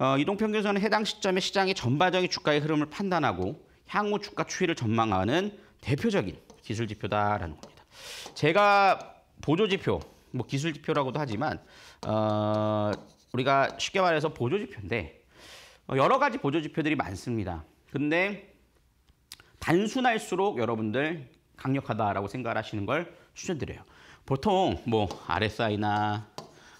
어, 이동 평균선은 해당 시점의 시장의 전반적인 주가의 흐름을 판단하고 향후 주가 추이를 전망하는 대표적인 기술 지표다라는 겁니다. 제가 보조 지표, 뭐 기술 지표라고도 하지만 어, 우리가 쉽게 말해서 보조 지표인데 어, 여러 가지 보조 지표들이 많습니다. 근데 단순할수록 여러분들 강력하다라고 생각 하시는 걸 추천드려요. 보통 뭐 RSI나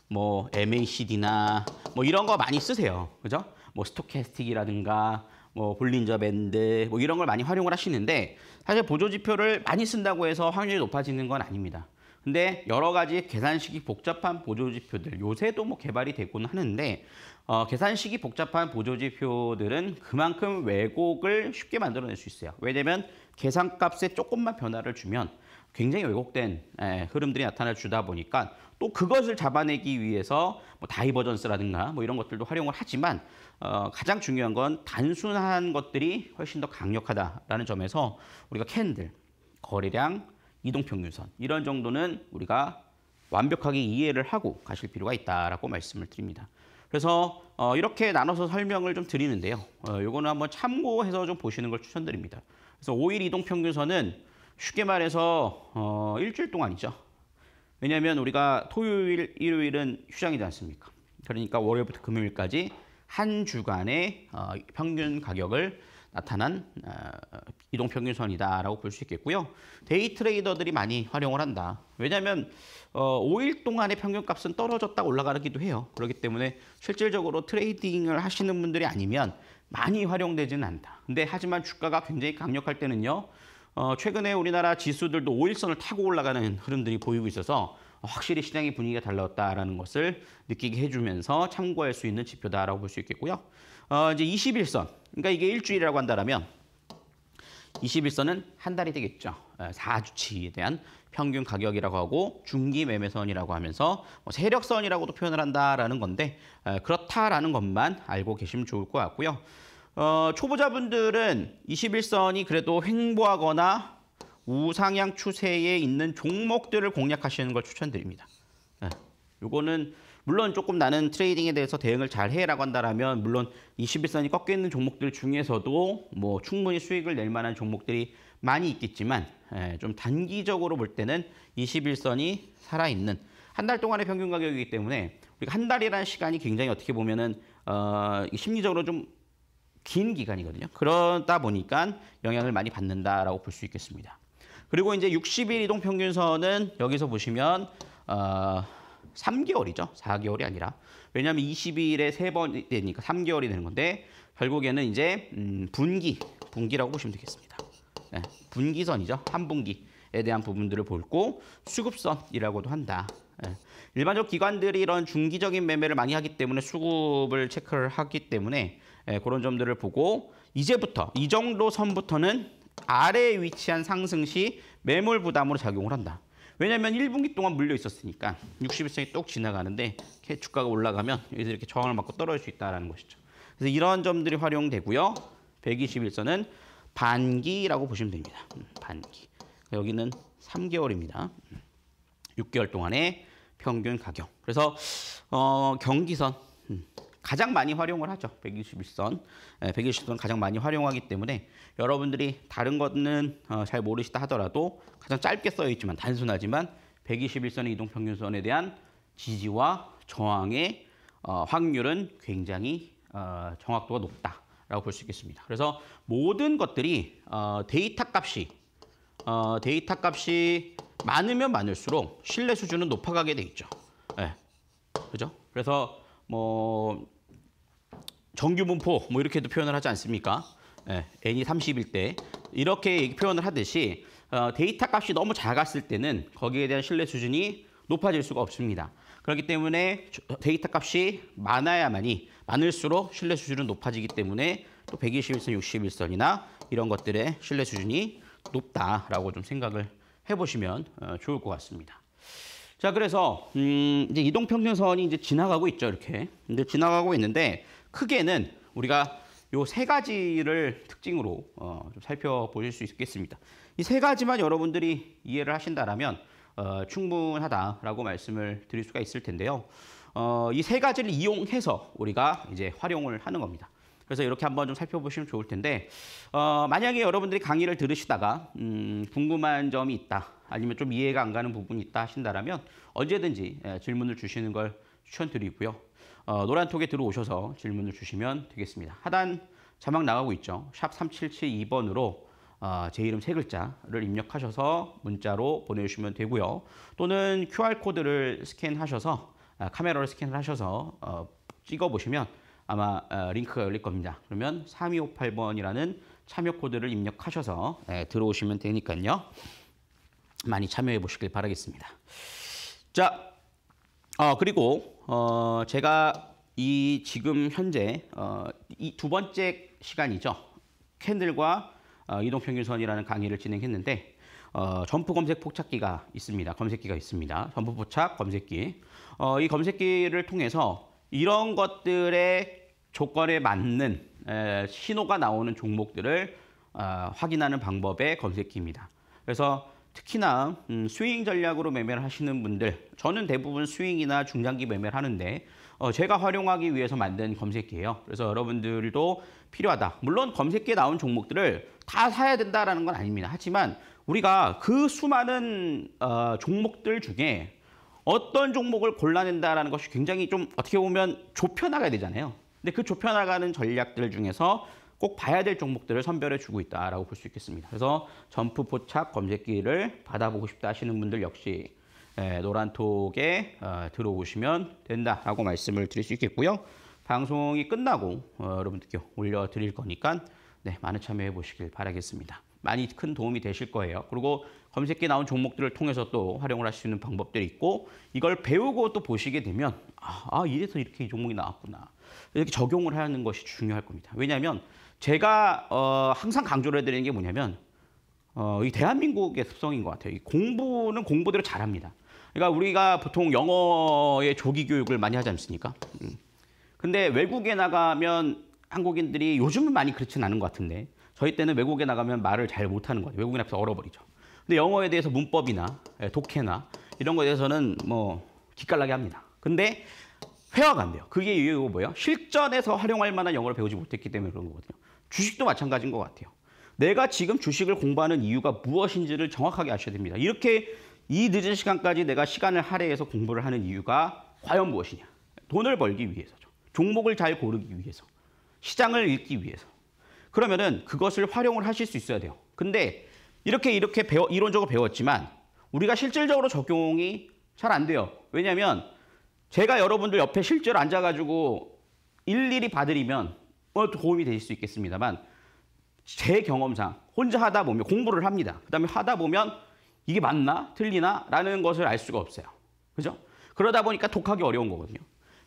뭐 MACD나 뭐 이런 거 많이 쓰세요. 그죠? 뭐 스토캐스틱이라든가 뭐 볼린저 밴드 뭐 이런 걸 많이 활용을 하시는데 사실 보조 지표를 많이 쓴다고 해서 확률이 높아지는 건 아닙니다. 근데 여러 가지 계산식이 복잡한 보조 지표들 요새도 뭐 개발이 되곤 하는데 어, 계산식이 복잡한 보조지표들은 그만큼 왜곡을 쉽게 만들어낼 수 있어요. 왜냐면 계산값에 조금만 변화를 주면 굉장히 왜곡된 에, 예, 흐름들이 나타나 주다 보니까 또 그것을 잡아내기 위해서 뭐 다이버전스라든가 뭐 이런 것들도 활용을 하지만 어, 가장 중요한 건 단순한 것들이 훨씬 더 강력하다라는 점에서 우리가 캔들, 거래량 이동평균선 이런 정도는 우리가 완벽하게 이해를 하고 가실 필요가 있다라고 말씀을 드립니다. 그래서 어, 이렇게 나눠서 설명을 좀 드리는데요. 어, 요거는 한번 참고해서 좀 보시는 걸 추천드립니다. 그래서 5일 이동 평균선은 쉽게 말해서 어, 일주일 동안 이죠 왜냐하면 우리가 토요일, 일요일은 휴장이지 않습니까? 그러니까 월요일부터 금요일까지 한 주간의 어, 평균 가격을 나타난 어, 이동 평균선이다라고 볼 수 있겠고요. 데이 트레이더들이 많이 활용을 한다. 왜냐하면 5일 어, 동안의 평균값은 떨어졌다 올라가기도 해요. 그렇기 때문에 실질적으로 트레이딩을 하시는 분들이 아니면 많이 활용되지는 않다. 근데 하지만 주가가 굉장히 강력할 때는요. 어, 최근에 우리나라 지수들도 5일선을 타고 올라가는 흐름들이 보이고 있어서 확실히 시장의 분위기가 달라졌다라는 것을 느끼게 해주면서 참고할 수 있는 지표다라고 볼 수 있겠고요. 어, 이제 21선. 그러니까 이게 일주일이라고 한다면 21선은 한 달이 되겠죠. 4주치에 어, 대한 평균 가격이라고 하고 중기 매매선이라고 하면서 뭐 세력선이라고도 표현을 한다라는 건데 어, 그렇다라는 것만 알고 계시면 좋을 것 같고요. 어, 초보자분들은 21선이 그래도 횡보하거나 우상향 추세에 있는 종목들을 공략하시는 걸 추천드립니다. 이거는 네, 물론 조금 나는 트레이딩에 대해서 대응을 잘 해라고 한다면 물론 21선이 꺾여 있는 종목들 중에서도 뭐 충분히 수익을 낼 만한 종목들이 많이 있겠지만 예, 좀 단기적으로 볼 때는 21선이 살아있는 한 달 동안의 평균 가격이기 때문에 우리가 한 달이라는 시간이 굉장히 어떻게 보면은 어, 심리적으로 좀 긴 기간이거든요. 그러다 보니까 영향을 많이 받는다라고 볼 수 있겠습니다. 그리고 이제 60일 이동 평균선은 여기서 보시면 어, 3개월이죠. 4개월이 아니라. 왜냐하면 22일에 3번이 되니까 3개월이 되는 건데 결국에는 이제 음, 분기, 분기라고 보시면 되겠습니다. 네, 분기선이죠. 한 분기에 대한 부분들을 볼고 수급선이라고도 한다. 네. 일반적 기관들이 이런 중기적인 매매를 많이 하기 때문에 수급을 체크를 하기 때문에 네, 그런 점들을 보고 이제부터 이 정도 선부터는 아래에 위치한 상승 시 매물 부담으로 작용을 한다. 왜냐하면 1분기 동안 물려 있었으니까 61선이 똑 지나가는데 주가가 올라가면 여기서 이렇게 저항을 맞고 떨어질 수 있다는 것이죠. 그래서 이런 점들이 활용되고요. 121선은 반기라고 보시면 됩니다. 음, 반기. 여기는 3개월입니다. 6개월 음, 동안의 평균 가격. 그래서 어, 경기선 가장 많이 활용을 하죠. 121선. 121선 예, 가장 많이 활용하기 때문에 여러분들이 다른 것은 어, 잘 모르시다 하더라도 가장 짧게 써 있지만 단순하지만 121선의 이동평균선에 대한 지지와 저항의 어, 확률은 굉장히 어, 정확도가 높다라고 볼 수 있겠습니다. 그래서 모든 것들이 데이터 값이 데이터 값이 많으면 많을수록 신뢰 수준은 높아가게 돼 있죠. 네. 그죠? 그래서 뭐 정규분포 뭐 이렇게도 표현을 하지 않습니까? 예, n이 30일 때 이렇게 표현을 하듯이 어, 데이터 값이 너무 작았을 때는 거기에 대한 신뢰 수준이 높아질 수가 없습니다. 그렇기 때문에 데이터 값이 많아야만이 많을수록 신뢰 수준은 높아지기 때문에 또 121선, 61선이나 이런 것들의 신뢰 수준이 높다라고 좀 생각을 해보시면 어, 좋을 것 같습니다. 자, 그래서 음, 이제 이동평균선이 이제 지나가고 있죠, 이렇게. 근데 지나가고 있는데 크게는 우리가 요 세 가지를 특징으로 어, 좀 살펴보실 수 있겠습니다. 이 세 가지만 여러분들이 이해를 하신다면 어, 충분하다라고 말씀을 드릴 수가 있을 텐데요. 어, 이세 가지를 이용해서 우리가 이제 활용을 하는 겁니다. 그래서 이렇게 한번 좀 살펴보시면 좋을 텐데 어, 만약에 여러분들이 강의를 들으시다가 음, 궁금한 점이 있다 아니면 좀 이해가 안 가는 부분이 있다 하신다면 언제든지 예, 질문을 주시는 걸 추천드리고요. 어, 노란톡에 들어오셔서 질문을 주시면 되겠습니다. 하단 자막 나가고 있죠. 샵 3772번으로 어, 제 이름 세 글자를 입력하셔서 문자로 보내주시면 되고요. 또는 QR코드를 스캔하셔서 아, 카메라를 스캔 하셔서 어, 찍어보시면 아마 어, 링크가 열릴 겁니다. 그러면 3258번이라는 참여 코드를 입력하셔서 네, 들어오시면 되니까요. 많이 참여해 보시길 바라겠습니다. 자, 어, 그리고 어, 제가 이 지금 현재 어, 이 두 번째 시간이죠. 캔들과 어, 이동평균선이라는 강의를 진행했는데 어, 점프 검색 포착기가 있습니다. 검색기가 있습니다. 점프 포착 검색기. 어, 이 검색기를 통해서 이런 것들의 조건에 맞는 에, 신호가 나오는 종목들을 어, 확인하는 방법의 검색기입니다. 그래서 특히나 음, 스윙 전략으로 매매를 하시는 분들 저는 대부분 스윙이나 중장기 매매를 하는데 어, 제가 활용하기 위해서 만든 검색기예요. 그래서 여러분들도 필요하다. 물론 검색기에 나온 종목들을 다 사야 된다는건 아닙니다. 하지만 우리가 그 수많은 어, 종목들 중에 어떤 종목을 골라낸다라는 것이 굉장히 좀 어떻게 보면 좁혀 나가야 되잖아요. 근데 그 좁혀 나가는 전략들 중에서 꼭 봐야 될 종목들을 선별해 주고 있다라고 볼 수 있겠습니다. 그래서 점프 포착 검색기를 받아보고 싶다 하시는 분들 역시 예, 노란톡에 어, 들어오시면 된다라고 말씀을 드릴 수 있겠고요. 방송이 끝나고 어, 여러분들께 올려드릴 거니까 네, 많은 참여해 보시길 바라겠습니다. 많이 큰 도움이 되실 거예요. 그리고 검색기 나온 종목들을 통해서 또 활용을 할 수 있는 방법들이 있고 이걸 배우고 또 보시게 되면 아, 아, 이래서 이렇게 이 종목이 나왔구나. 이렇게 적용을 하는 것이 중요할 겁니다. 왜냐하면 제가 어, 항상 강조를 해드리는 게 뭐냐면 어, 이 대한민국의 습성인 것 같아요. 공부는 공부대로 잘합니다. 그러니까 우리가 보통 영어의 조기 교육을 많이 하지 않습니까? 음. 근데 외국에 나가면 한국인들이 요즘은 많이 그렇진 않은 것 같은데 저희 때는 외국에 나가면 말을 잘 못하는 것같아요 외국인 앞에서 얼어버리죠. 근데 영어에 대해서 문법이나 예, 독해나 이런 것에 대해서는 뭐 기깔나게 합니다. 근데 회화가 안 돼요. 그게 이유가 뭐예요? 실전에서 활용할 만한 영어를 배우지 못했기 때문에 그런 거거든요. 주식도 마찬가지인 것 같아요. 내가 지금 주식을 공부하는 이유가 무엇인지를 정확하게 아셔야 됩니다. 이렇게 이 늦은 시간까지 내가 시간을 할애해서 공부를 하는 이유가 과연 무엇이냐? 돈을 벌기 위해서죠. 종목을 잘 고르기 위해서. 시장을 읽기 위해서. 그러면은 그것을 활용을 하실 수 있어야 돼요. 근데 이렇게 이렇게 배워, 이론적으로 배웠지만 우리가 실질적으로 적용이 잘 안 돼요. 왜냐하면 제가 여러분들 옆에 실제로 앉아가지고 일일이 봐드리면 뭐 도움이 되실 수 있겠습니다만 제 경험상 혼자 하다 보면 공부를 합니다. 그다음에 하다 보면 이게 맞나 틀리나 라는 것을 알 수가 없어요. 그죠? 그러다 보니까 독하기 어려운 거거든요.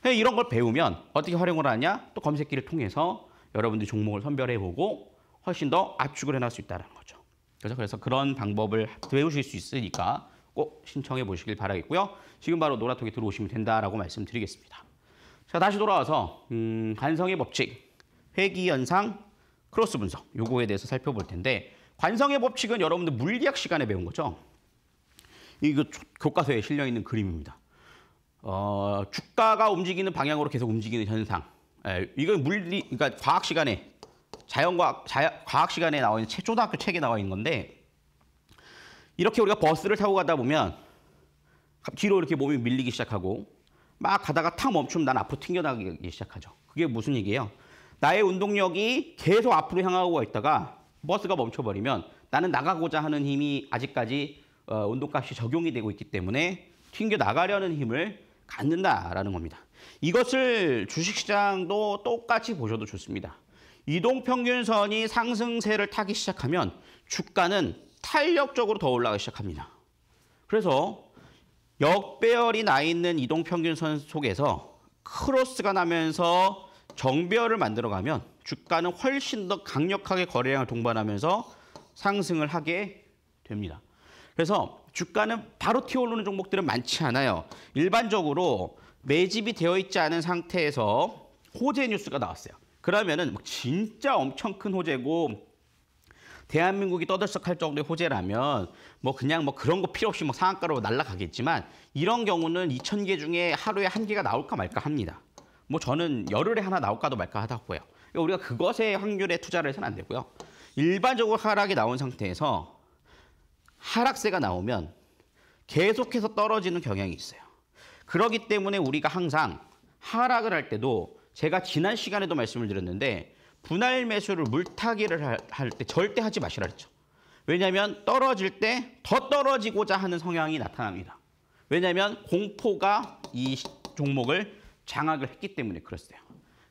이런 걸 배우면 어떻게 활용을 하냐? 또 검색기를 통해서 여러분들 종목을 선별해보고 훨씬 더 압축을 해낼 수 있다는 거죠. 그래서 그래서 그런 방법을 배우실 수 있으니까 꼭 신청해 보시길 바라겠고요. 지금 바로 노라톡에 들어오시면 된다라고 말씀드리겠습니다. 자 다시 돌아와서 음, 간성의 법칙 회귀 현상, 크로스 분석 요거에 대해서 살펴볼 텐데 관성의 법칙은 여러분들 물리학 시간에 배운 거죠. 이거 교과서에 실려 있는 그림입니다. 어, 주가가 움직이는 방향으로 계속 움직이는 현상. 에, 예, 이건 물리 그러니까 과학 시간에 자연과학 자연, 과학 시간에 나와 있는 초등학교 책에 나와 있는 건데 이렇게 우리가 버스를 타고 가다 보면 뒤로 이렇게 몸이 밀리기 시작하고 막 가다가 탁 멈추면 난 앞으로 튕겨나기 시작하죠. 그게 무슨 얘기예요? 나의 운동력이 계속 앞으로 향하고 있다가 버스가 멈춰버리면 나는 나가고자 하는 힘이 아직까지 어, 운동값이 적용이 되고 있기 때문에 튕겨 나가려는 힘을 갖는다라는 겁니다. 이것을 주식시장도 똑같이 보셔도 좋습니다. 이동평균선이 상승세를 타기 시작하면 주가는 탄력적으로 더 올라가기 시작합니다. 그래서 역배열이 나 있는 이동평균선 속에서 크로스가 나면서 정배열을 만들어가면 주가는 훨씬 더 강력하게 거래량을 동반하면서 상승을 하게 됩니다. 그래서 주가는 바로 튀어오르는 종목들은 많지 않아요. 일반적으로 매집이 되어 있지 않은 상태에서 호재 뉴스가 나왔어요. 그러면은 진짜 엄청 큰 호재고 대한민국이 떠들썩할 정도의 호재라면 뭐 그냥 뭐 그런 거 필요 없이 막 뭐 상한가로 날아가겠지만 이런 경우는 2,000개 중에 하루에 한 개가 나올까 말까 합니다. 뭐 저는 열흘에 하나 나올까도 말까 하다고요. 그러니까 우리가 그것의 확률에 투자를 해서는 안 되고요. 일반적으로 하락이 나온 상태에서 하락세가 나오면 계속해서 떨어지는 경향이 있어요. 그러기 때문에 우리가 항상 하락을 할 때도 제가 지난 시간에도 말씀을 드렸는데 분할 매수를 물타기를 할 때 절대 하지 마시라 그랬죠. 왜냐하면 떨어질 때 더 떨어지고자 하는 성향이 나타납니다. 왜냐하면 공포가 이 종목을 장악을 했기 때문에 그랬어요.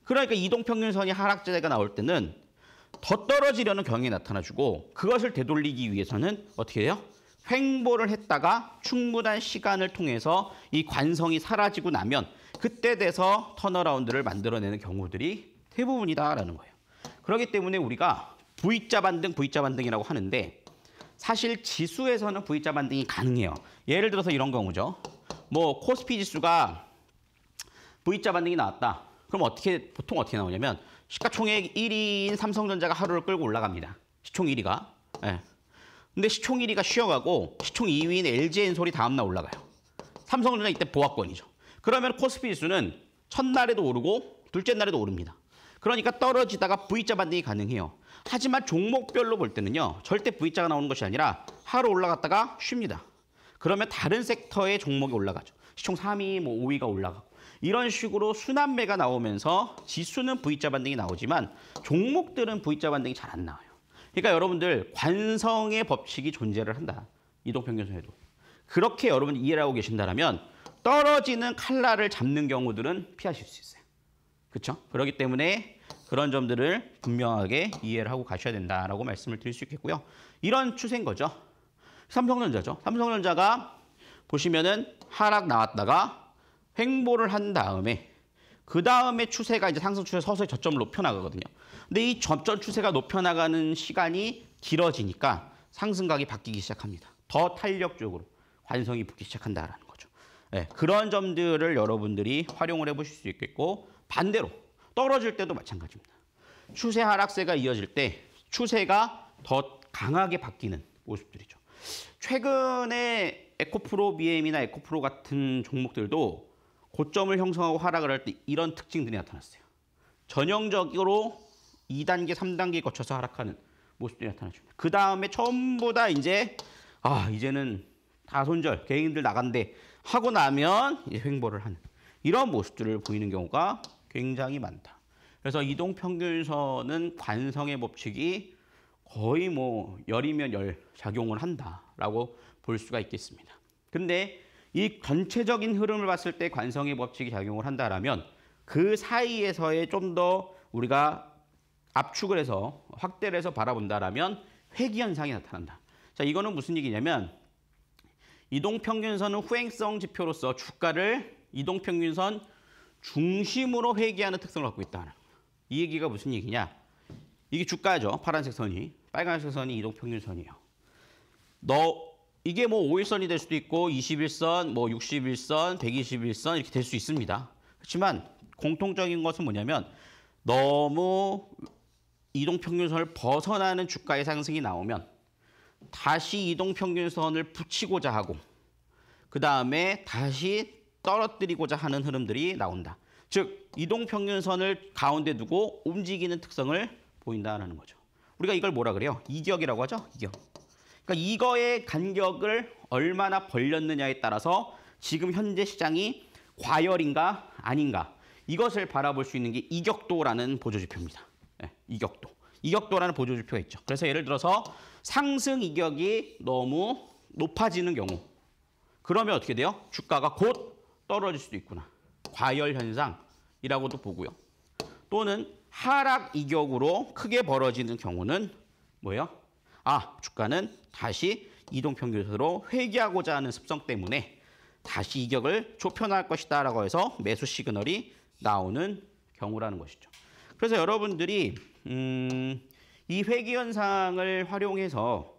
그러니까 이동평균선이 하락세가 나올 때는 더 떨어지려는 경향이 나타나주고 그것을 되돌리기 위해서는 어떻게 해요? 횡보를 했다가 충분한 시간을 통해서 이 관성이 사라지고 나면 그때 돼서 턴어라운드를 만들어내는 경우들이 대부분이다라는 거예요. 그렇기 때문에 우리가 V자 반등, V자 반등이라고 하는데 사실 지수에서는 V자 반등이 가능해요. 예를 들어서 이런 경우죠. 뭐 코스피 지수가 V자 반등이 나왔다. 그럼 어떻게 보통 어떻게 나오냐면 시가총액 1위인 삼성전자가 하루를 끌고 올라갑니다. 시총 1위가. 예. 근데 시총 1위가 쉬어가고 시총 2위인 LG엔솔이 다음날 올라가요. 삼성전자 이때 보합권이죠. 그러면 코스피 지수는 첫날에도 오르고 둘째 날에도 오릅니다. 그러니까 떨어지다가 V자 반등이 가능해요. 하지만 종목별로 볼 때는요. 절대 V자가 나오는 것이 아니라 하루 올라갔다가 쉽니다. 그러면 다른 섹터의 종목이 올라가죠. 시총 3위, 뭐 5위가 올라가고. 이런 식으로 순환매가 나오면서 지수는 V자 반등이 나오지만 종목들은 V자 반등이 잘 안 나와요. 그러니까 여러분들 관성의 법칙이 존재를 한다. 이동평균선에도. 그렇게 여러분 이해를 하고 계신다면 떨어지는 칼날을 잡는 경우들은 피하실 수 있어요. 그렇죠? 그렇기 때문에 그런 점들을 분명하게 이해를 하고 가셔야 된다라고 말씀을 드릴 수 있겠고요. 이런 추세인 거죠. 삼성전자죠. 삼성전자가 보시면은 하락 나왔다가 횡보를 한 다음에 그 다음에 추세가 이제 상승 추세 서서히 저점을 높여 나가거든요. 근데 이 저점 추세가 높여 나가는 시간이 길어지니까 상승각이 바뀌기 시작합니다. 더 탄력적으로 관성이 붙기 시작한다라는 거죠. 네, 그런 점들을 여러분들이 활용을 해보실 수 있겠고 반대로 떨어질 때도 마찬가지입니다. 추세 하락세가 이어질 때 추세가 더 강하게 바뀌는 모습들이죠. 최근에 에코프로 BM이나 에코프로 같은 종목들도 고점을 형성하고 하락을 할 때 이런 특징들이 나타났어요. 전형적으로 2단계, 3단계 거쳐서 하락하는 모습들이 나타나줍니다. 그 다음에 전부 다 이제 아 이제는 다 손절, 개인들 나간대 하고 나면 이제 횡보를 하는 이런 모습들을 보이는 경우가 굉장히 많다. 그래서 이동평균선은 관성의 법칙이 거의 뭐 열이면 열 작용을 한다라고 볼 수가 있겠습니다. 근데 이 전체적인 흐름을 봤을 때 관성의 법칙이 작용을 한다라면 그 사이에서의 좀 더 우리가 압축을 해서 확대를 해서 바라본다라면 회귀 현상이 나타난다. 자, 이거는 무슨 얘기냐면 이동 평균선은 후행성 지표로서 주가를 이동 평균선 중심으로 회귀하는 특성을 갖고 있다. 이 얘기가 무슨 얘기냐? 이게 주가죠. 파란색 선이. 빨간색 선이 이동 평균선이에요. 너 이게 뭐 5일선이 될 수도 있고 21선, 뭐 61선, 121선 이렇게 될 수 있습니다. 그렇지만 공통적인 것은 뭐냐면 너무 이동평균선을 벗어나는 주가의 상승이 나오면 다시 이동평균선을 붙이고자 하고 그 다음에 다시 떨어뜨리고자 하는 흐름들이 나온다. 즉 이동평균선을 가운데 두고 움직이는 특성을 보인다라는 거죠. 우리가 이걸 뭐라 그래요? 이격이라고 하죠? 이격. 그러니까 이거의 간격을 얼마나 벌렸느냐에 따라서 지금 현재 시장이 과열인가 아닌가 이것을 바라볼 수 있는 게 이격도라는 보조지표입니다. 네, 이격도. 이격도라는 보조지표가 있죠. 그래서 예를 들어서 상승 이격이 너무 높아지는 경우 그러면 어떻게 돼요? 주가가 곧 떨어질 수도 있구나. 과열 현상이라고도 보고요. 또는 하락 이격으로 크게 벌어지는 경우는 뭐예요? 아, 주가는 다시 이동평균으로 회귀하고자 하는 습성 때문에 다시 이격을 좁혀나갈 것이다 라고 해서 매수 시그널이 나오는 경우라는 것이죠. 그래서 여러분들이 음, 이 회귀 현상을 활용해서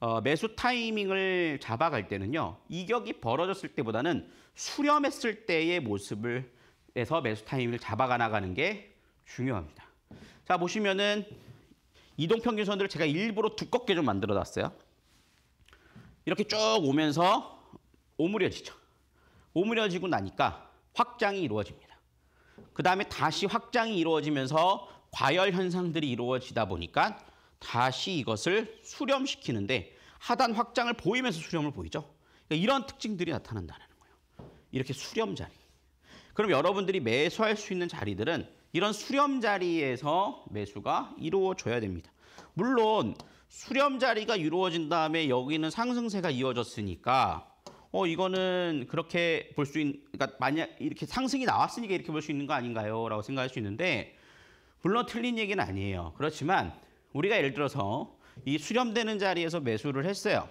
어, 매수 타이밍을 잡아갈 때는요. 이격이 벌어졌을 때보다는 수렴했을 때의 모습을 해서 매수 타이밍을 잡아가 나가는 게 중요합니다. 자 보시면은 이동평균선들을 제가 일부러 두껍게 좀 만들어 놨어요. 이렇게 쭉 오면서 오므려지죠. 오므려지고 나니까 확장이 이루어집니다. 그 다음에 다시 확장이 이루어지면서 과열 현상들이 이루어지다 보니까 다시 이것을 수렴시키는데 하단 확장을 보이면서 수렴을 보이죠. 그러니까 이런 특징들이 나타난다는 거예요. 이렇게 수렴 자리. 그럼 여러분들이 매수할 수 있는 자리들은 이런 수렴 자리에서 매수가 이루어져야 됩니다. 물론 수렴 자리가 이루어진 다음에 여기는 상승세가 이어졌으니까 어 이거는 그렇게 볼 수 있는 그러니까 만약 이렇게 상승이 나왔으니까 이렇게 볼 수 있는 거 아닌가요? 라고 생각할 수 있는데 물론 틀린 얘기는 아니에요. 그렇지만 우리가 예를 들어서 이 수렴되는 자리에서 매수를 했어요.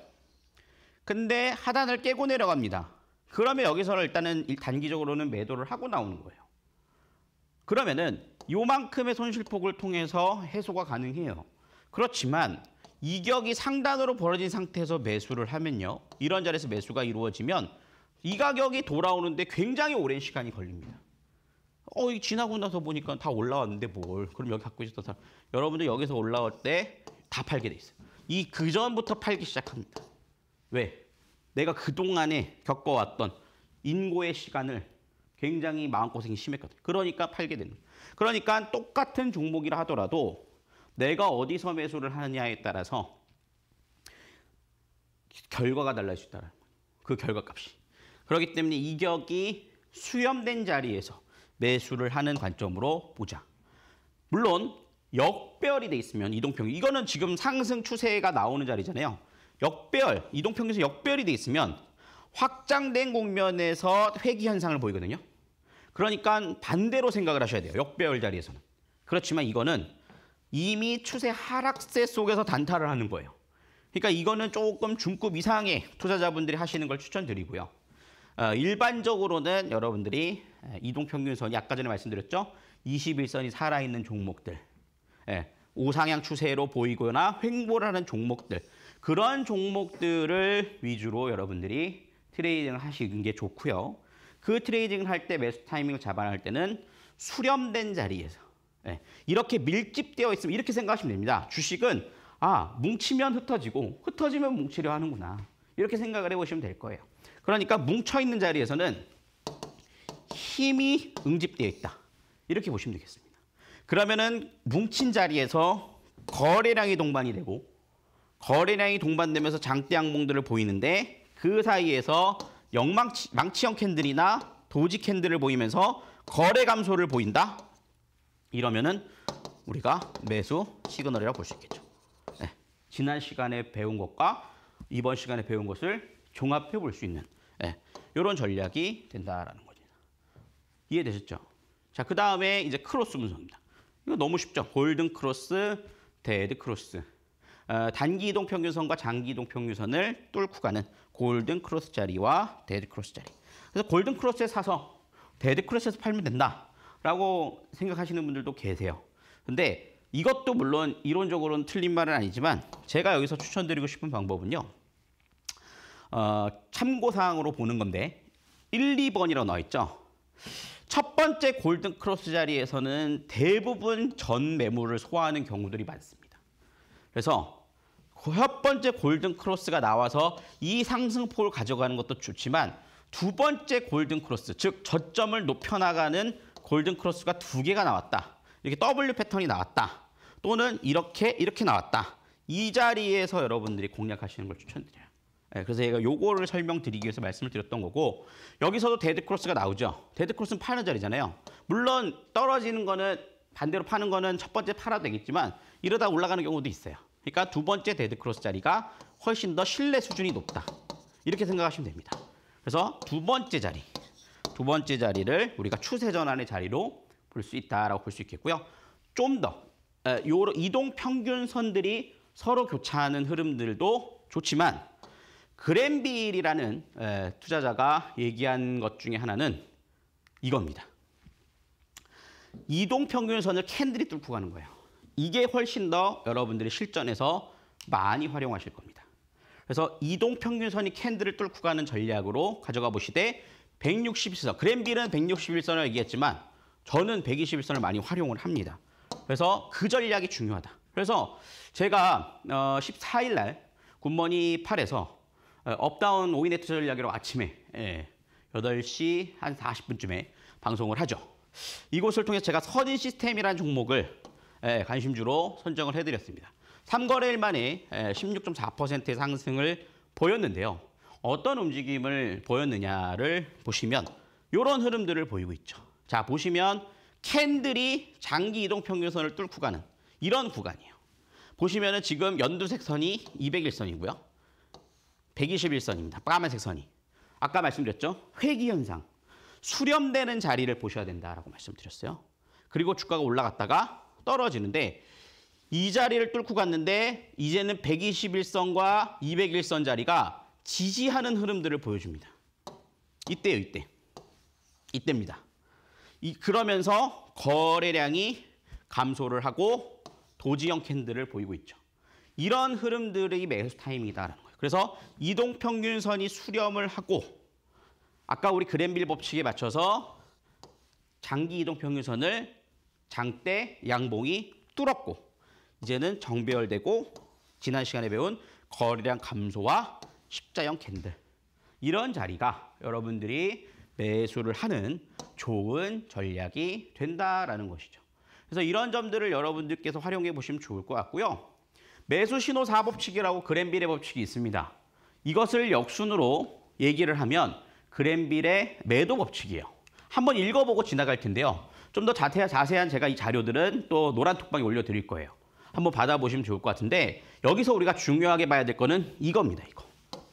근데 하단을 깨고 내려갑니다. 그러면 여기서 일단은 단기적으로는 매도를 하고 나오는 거예요. 그러면은 요만큼의 손실폭을 통해서 해소가 가능해요. 그렇지만 이격이 상단으로 벌어진 상태에서 매수를 하면요. 이런 자리에서 매수가 이루어지면 이 가격이 돌아오는데 굉장히 오랜 시간이 걸립니다. 어, 이 지나고 나서 보니까 다 올라왔는데 뭘. 그럼 여기 갖고 있었던 사람. 여러분들 여기서 올라올 때 다 팔게 돼 있어요. 이 그전부터 팔기 시작합니다. 왜? 내가 그동안에 겪어왔던 인고의 시간을 굉장히 마음고생이 심했거든. 그러니까 팔게 되는. 그러니까 똑같은 종목이라 하더라도 내가 어디서 매수를 하느냐에 따라서 결과가 달라질 수 있다는 그 결과값이. 그렇기 때문에 이격이 수염된 자리에서 매수를 하는 관점으로 보자. 물론 역배열이 돼 있으면 이동평균 이거는 지금 상승 추세가 나오는 자리잖아요. 역배열 이동평균에서 역배열이 돼 있으면 확장된 국면에서 회귀 현상을 보이거든요. 그러니까 반대로 생각을 하셔야 돼요. 역배열 자리에서는. 그렇지만 이거는 이미 추세 하락세 속에서 단타를 하는 거예요. 그러니까 이거는 조금 중급 이상의 투자자분들이 하시는 걸 추천드리고요. 어, 일반적으로는 여러분들이 이동평균선이 아까 전에 말씀드렸죠. 21선이 살아있는 종목들. 예, 우상향 추세로 보이거나 횡보를 하는 종목들. 그런 종목들을 위주로 여러분들이 트레이딩을 하시는 게 좋고요. 그 트레이딩을 할 때 매수 타이밍을 잡아낼 때는 수렴된 자리에서 네, 이렇게 밀집되어 있으면 이렇게 생각하시면 됩니다. 주식은 아 뭉치면 흩어지고 흩어지면 뭉치려 하는구나 이렇게 생각을 해보시면 될 거예요. 그러니까 뭉쳐있는 자리에서는 힘이 응집되어 있다. 이렇게 보시면 되겠습니다. 그러면은 뭉친 자리에서 거래량이 동반이 되고 거래량이 동반되면서 장대 항봉들을 보이는데 그 사이에서 영망치 망치형 캔들이나 도지 캔들을 보이면서 거래 감소를 보인다. 이러면은 우리가 매수 시그널이라고 볼 수 있겠죠. 네. 지난 시간에 배운 것과 이번 시간에 배운 것을 종합해 볼 수 있는 네. 예. 이런 전략이 된다라는 거죠. 이해되셨죠? 자, 그 다음에 이제 크로스 분석입니다. 이거 너무 쉽죠? 골든 크로스, 데드 크로스. 어, 단기 이동 평균선과 장기 이동 평균선을 뚫고 가는 골든 크로스 자리와 데드 크로스 자리. 그래서 골든 크로스에 사서 데드 크로스에서 팔면 된다라고 생각하시는 분들도 계세요. 근데 이것도 물론 이론적으로는 틀린 말은 아니지만 제가 여기서 추천드리고 싶은 방법은요. 어, 참고사항으로 보는 건데 1, 2번이라고 나와 있죠. 첫 번째 골든 크로스 자리에서는 대부분 전 매물을 소화하는 경우들이 많습니다. 그래서 그 첫 번째 골든 크로스가 나와서 이 상승폭을 가져가는 것도 좋지만 두 번째 골든 크로스, 즉 저점을 높여나가는 골든 크로스가 두 개가 나왔다. 이렇게 W 패턴이 나왔다. 또는 이렇게 이렇게 나왔다. 이 자리에서 여러분들이 공략하시는 걸 추천드려요. 네, 그래서 제가 요거를 설명드리기 위해서 말씀을 드렸던 거고 여기서도 데드 크로스가 나오죠. 데드 크로스는 파는 자리잖아요. 물론 떨어지는 거는 반대로 파는 거는 첫 번째 팔아도 되겠지만 이러다 올라가는 경우도 있어요. 그러니까 두 번째 데드크로스 자리가 훨씬 더 신뢰 수준이 높다. 이렇게 생각하시면 됩니다. 그래서 두 번째 자리, 두 번째 자리를 우리가 추세 전환의 자리로 볼 수 있다라고 볼 수 있겠고요. 좀 더 이동 평균선들이 서로 교차하는 흐름들도 좋지만 그랜빌이라는 투자자가 얘기한 것 중에 하나는 이겁니다. 이동 평균선을 캔들이 뚫고 가는 거예요. 이게 훨씬 더 여러분들이 실전에서 많이 활용하실 겁니다. 그래서 이동 평균선이 캔들을 뚫고 가는 전략으로 가져가 보시되 161선, 그랜빌은 161선을 얘기했지만 저는 121선을 많이 활용을 합니다. 그래서 그 전략이 중요하다. 그래서 제가 14일 어, 날 굿머니 8에서 어, 업다운 오이네트 전략으로 아침에 8시 예, 한 40분쯤에 방송을 하죠. 이곳을 통해서 제가 선인 시스템이라는 종목을 예, 관심주로 선정을 해드렸습니다. 3거래일 만에 16.4%의 상승을 보였는데요. 어떤 움직임을 보였느냐를 보시면 이런 흐름들을 보이고 있죠. 자 보시면 캔들이 장기 이동 평균선을 뚫고 가는 이런 구간이에요. 보시면 은 지금 연두색 선이 201선이고요. 121선입니다. 까만색 선이. 아까 말씀드렸죠. 회기 현상. 수렴되는 자리를 보셔야 된다라고 말씀드렸어요. 그리고 주가가 올라갔다가 떨어지는데 이 자리를 뚫고 갔는데 이제는 121선과 201선 자리가 지지하는 흐름들을 보여줍니다. 이때요, 이때. 이때입니다. 이 그러면서 거래량이 감소를 하고 도지형 캔들을 보이고 있죠. 이런 흐름들이 매수 타임이다라는 거예요. 그래서 이동 평균선이 수렴을 하고 아까 우리 그랜빌 법칙에 맞춰서 장기 이동 평균선을 장대, 양봉이 뚫었고 이제는 정배열되고 지난 시간에 배운 거리량 감소와 십자형 캔들 이런 자리가 여러분들이 매수를 하는 좋은 전략이 된다라는 것이죠. 그래서 이런 점들을 여러분들께서 활용해 보시면 좋을 것 같고요. 매수 신호 사법칙이라고 그랜빌의 법칙이 있습니다. 이것을 역순으로 얘기를 하면 그랜빌의 매도 법칙이에요. 한번 읽어보고 지나갈 텐데요. 좀더 자세한 제가 이 자료들은 또 노란 톡방에 올려드릴 거예요. 한번 받아보시면 좋을 것 같은데 여기서 우리가 중요하게 봐야 될 거는 이겁니다. 이거.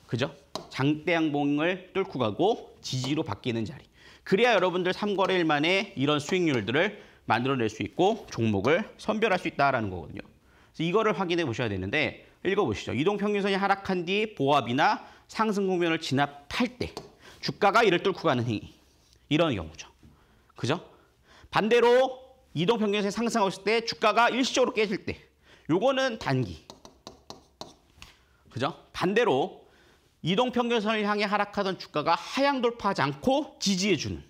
그죠? 장대양봉을 뚫고 가고 지지로 바뀌는 자리. 그래야 여러분들 3거래일 만에 이런 수익률들을 만들어낼 수 있고 종목을 선별할 수 있다는 거거든요. 그래서 이거를 확인해 보셔야 되는데 읽어보시죠. 이동평균선이 하락한 뒤 보합이나 상승 국면을 진압할 때 주가가 이를 뚫고 가는 행위. 이런 경우죠. 그죠? 반대로 이동평균선이 상승하고 때 주가가 일시적으로 깨질 때 요거는 단기. 그죠? 반대로 이동평균선을 향해 하락하던 주가가 하향 돌파하지 않고 지지해주는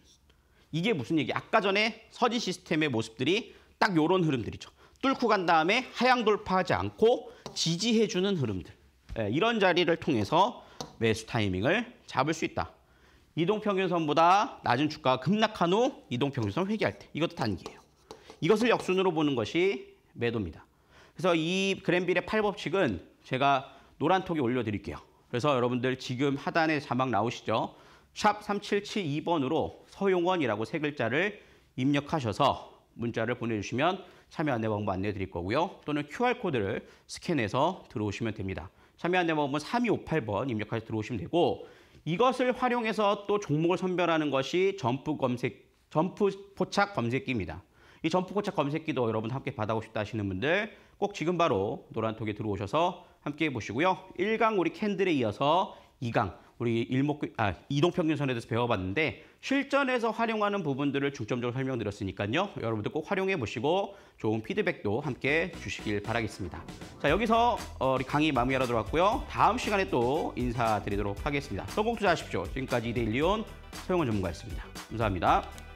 이게 무슨 얘기? 아까 전에 서지 시스템의 모습들이 딱 요런 흐름들이죠. 뚫고 간 다음에 하향 돌파하지 않고 지지해주는 흐름들. 네, 이런 자리를 통해서 매수 타이밍을 잡을 수 있다. 이동평균선보다 낮은 주가가 급락한 후 이동평균선 회귀할 때 이것도 단기예요. 이것을 역순으로 보는 것이 매도입니다. 그래서 이 그랜빌의 8법칙은 제가 노란 톡에 올려드릴게요. 그래서 여러분들 지금 하단에 자막 나오시죠? 샵 3772번으로 서용원이라고 세 글자를 입력하셔서 문자를 보내주시면 참여 안내 방법 안내 드릴 거고요. 또는 QR코드를 스캔해서 들어오시면 됩니다. 참여 안내 방법은 3258번 입력해서 들어오시면 되고 이것을 활용해서 또 종목을 선별하는 것이 점프 검색, 점프 포착 검색기입니다. 이 점프 포착 검색기도 여러분 함께 받아보 싶다 하시는 분들 꼭 지금 바로 노란톡에 들어오셔서 함께 보시고요 1강 우리 캔들에 이어서 2강 우리 일목, 아, 이동평균선에 대해서 배워봤는데 실전에서 활용하는 부분들을 중점적으로 설명드렸으니까요. 여러분들 꼭 활용해 보시고 좋은 피드백도 함께 주시길 바라겠습니다. 자, 여기서 어, 우리 강의 마무리하도록하고요 다음 시간에 또 인사드리도록 하겠습니다. 성공 투자하십시오. 지금까지 데일리온 서영원 전문가였습니다. 감사합니다.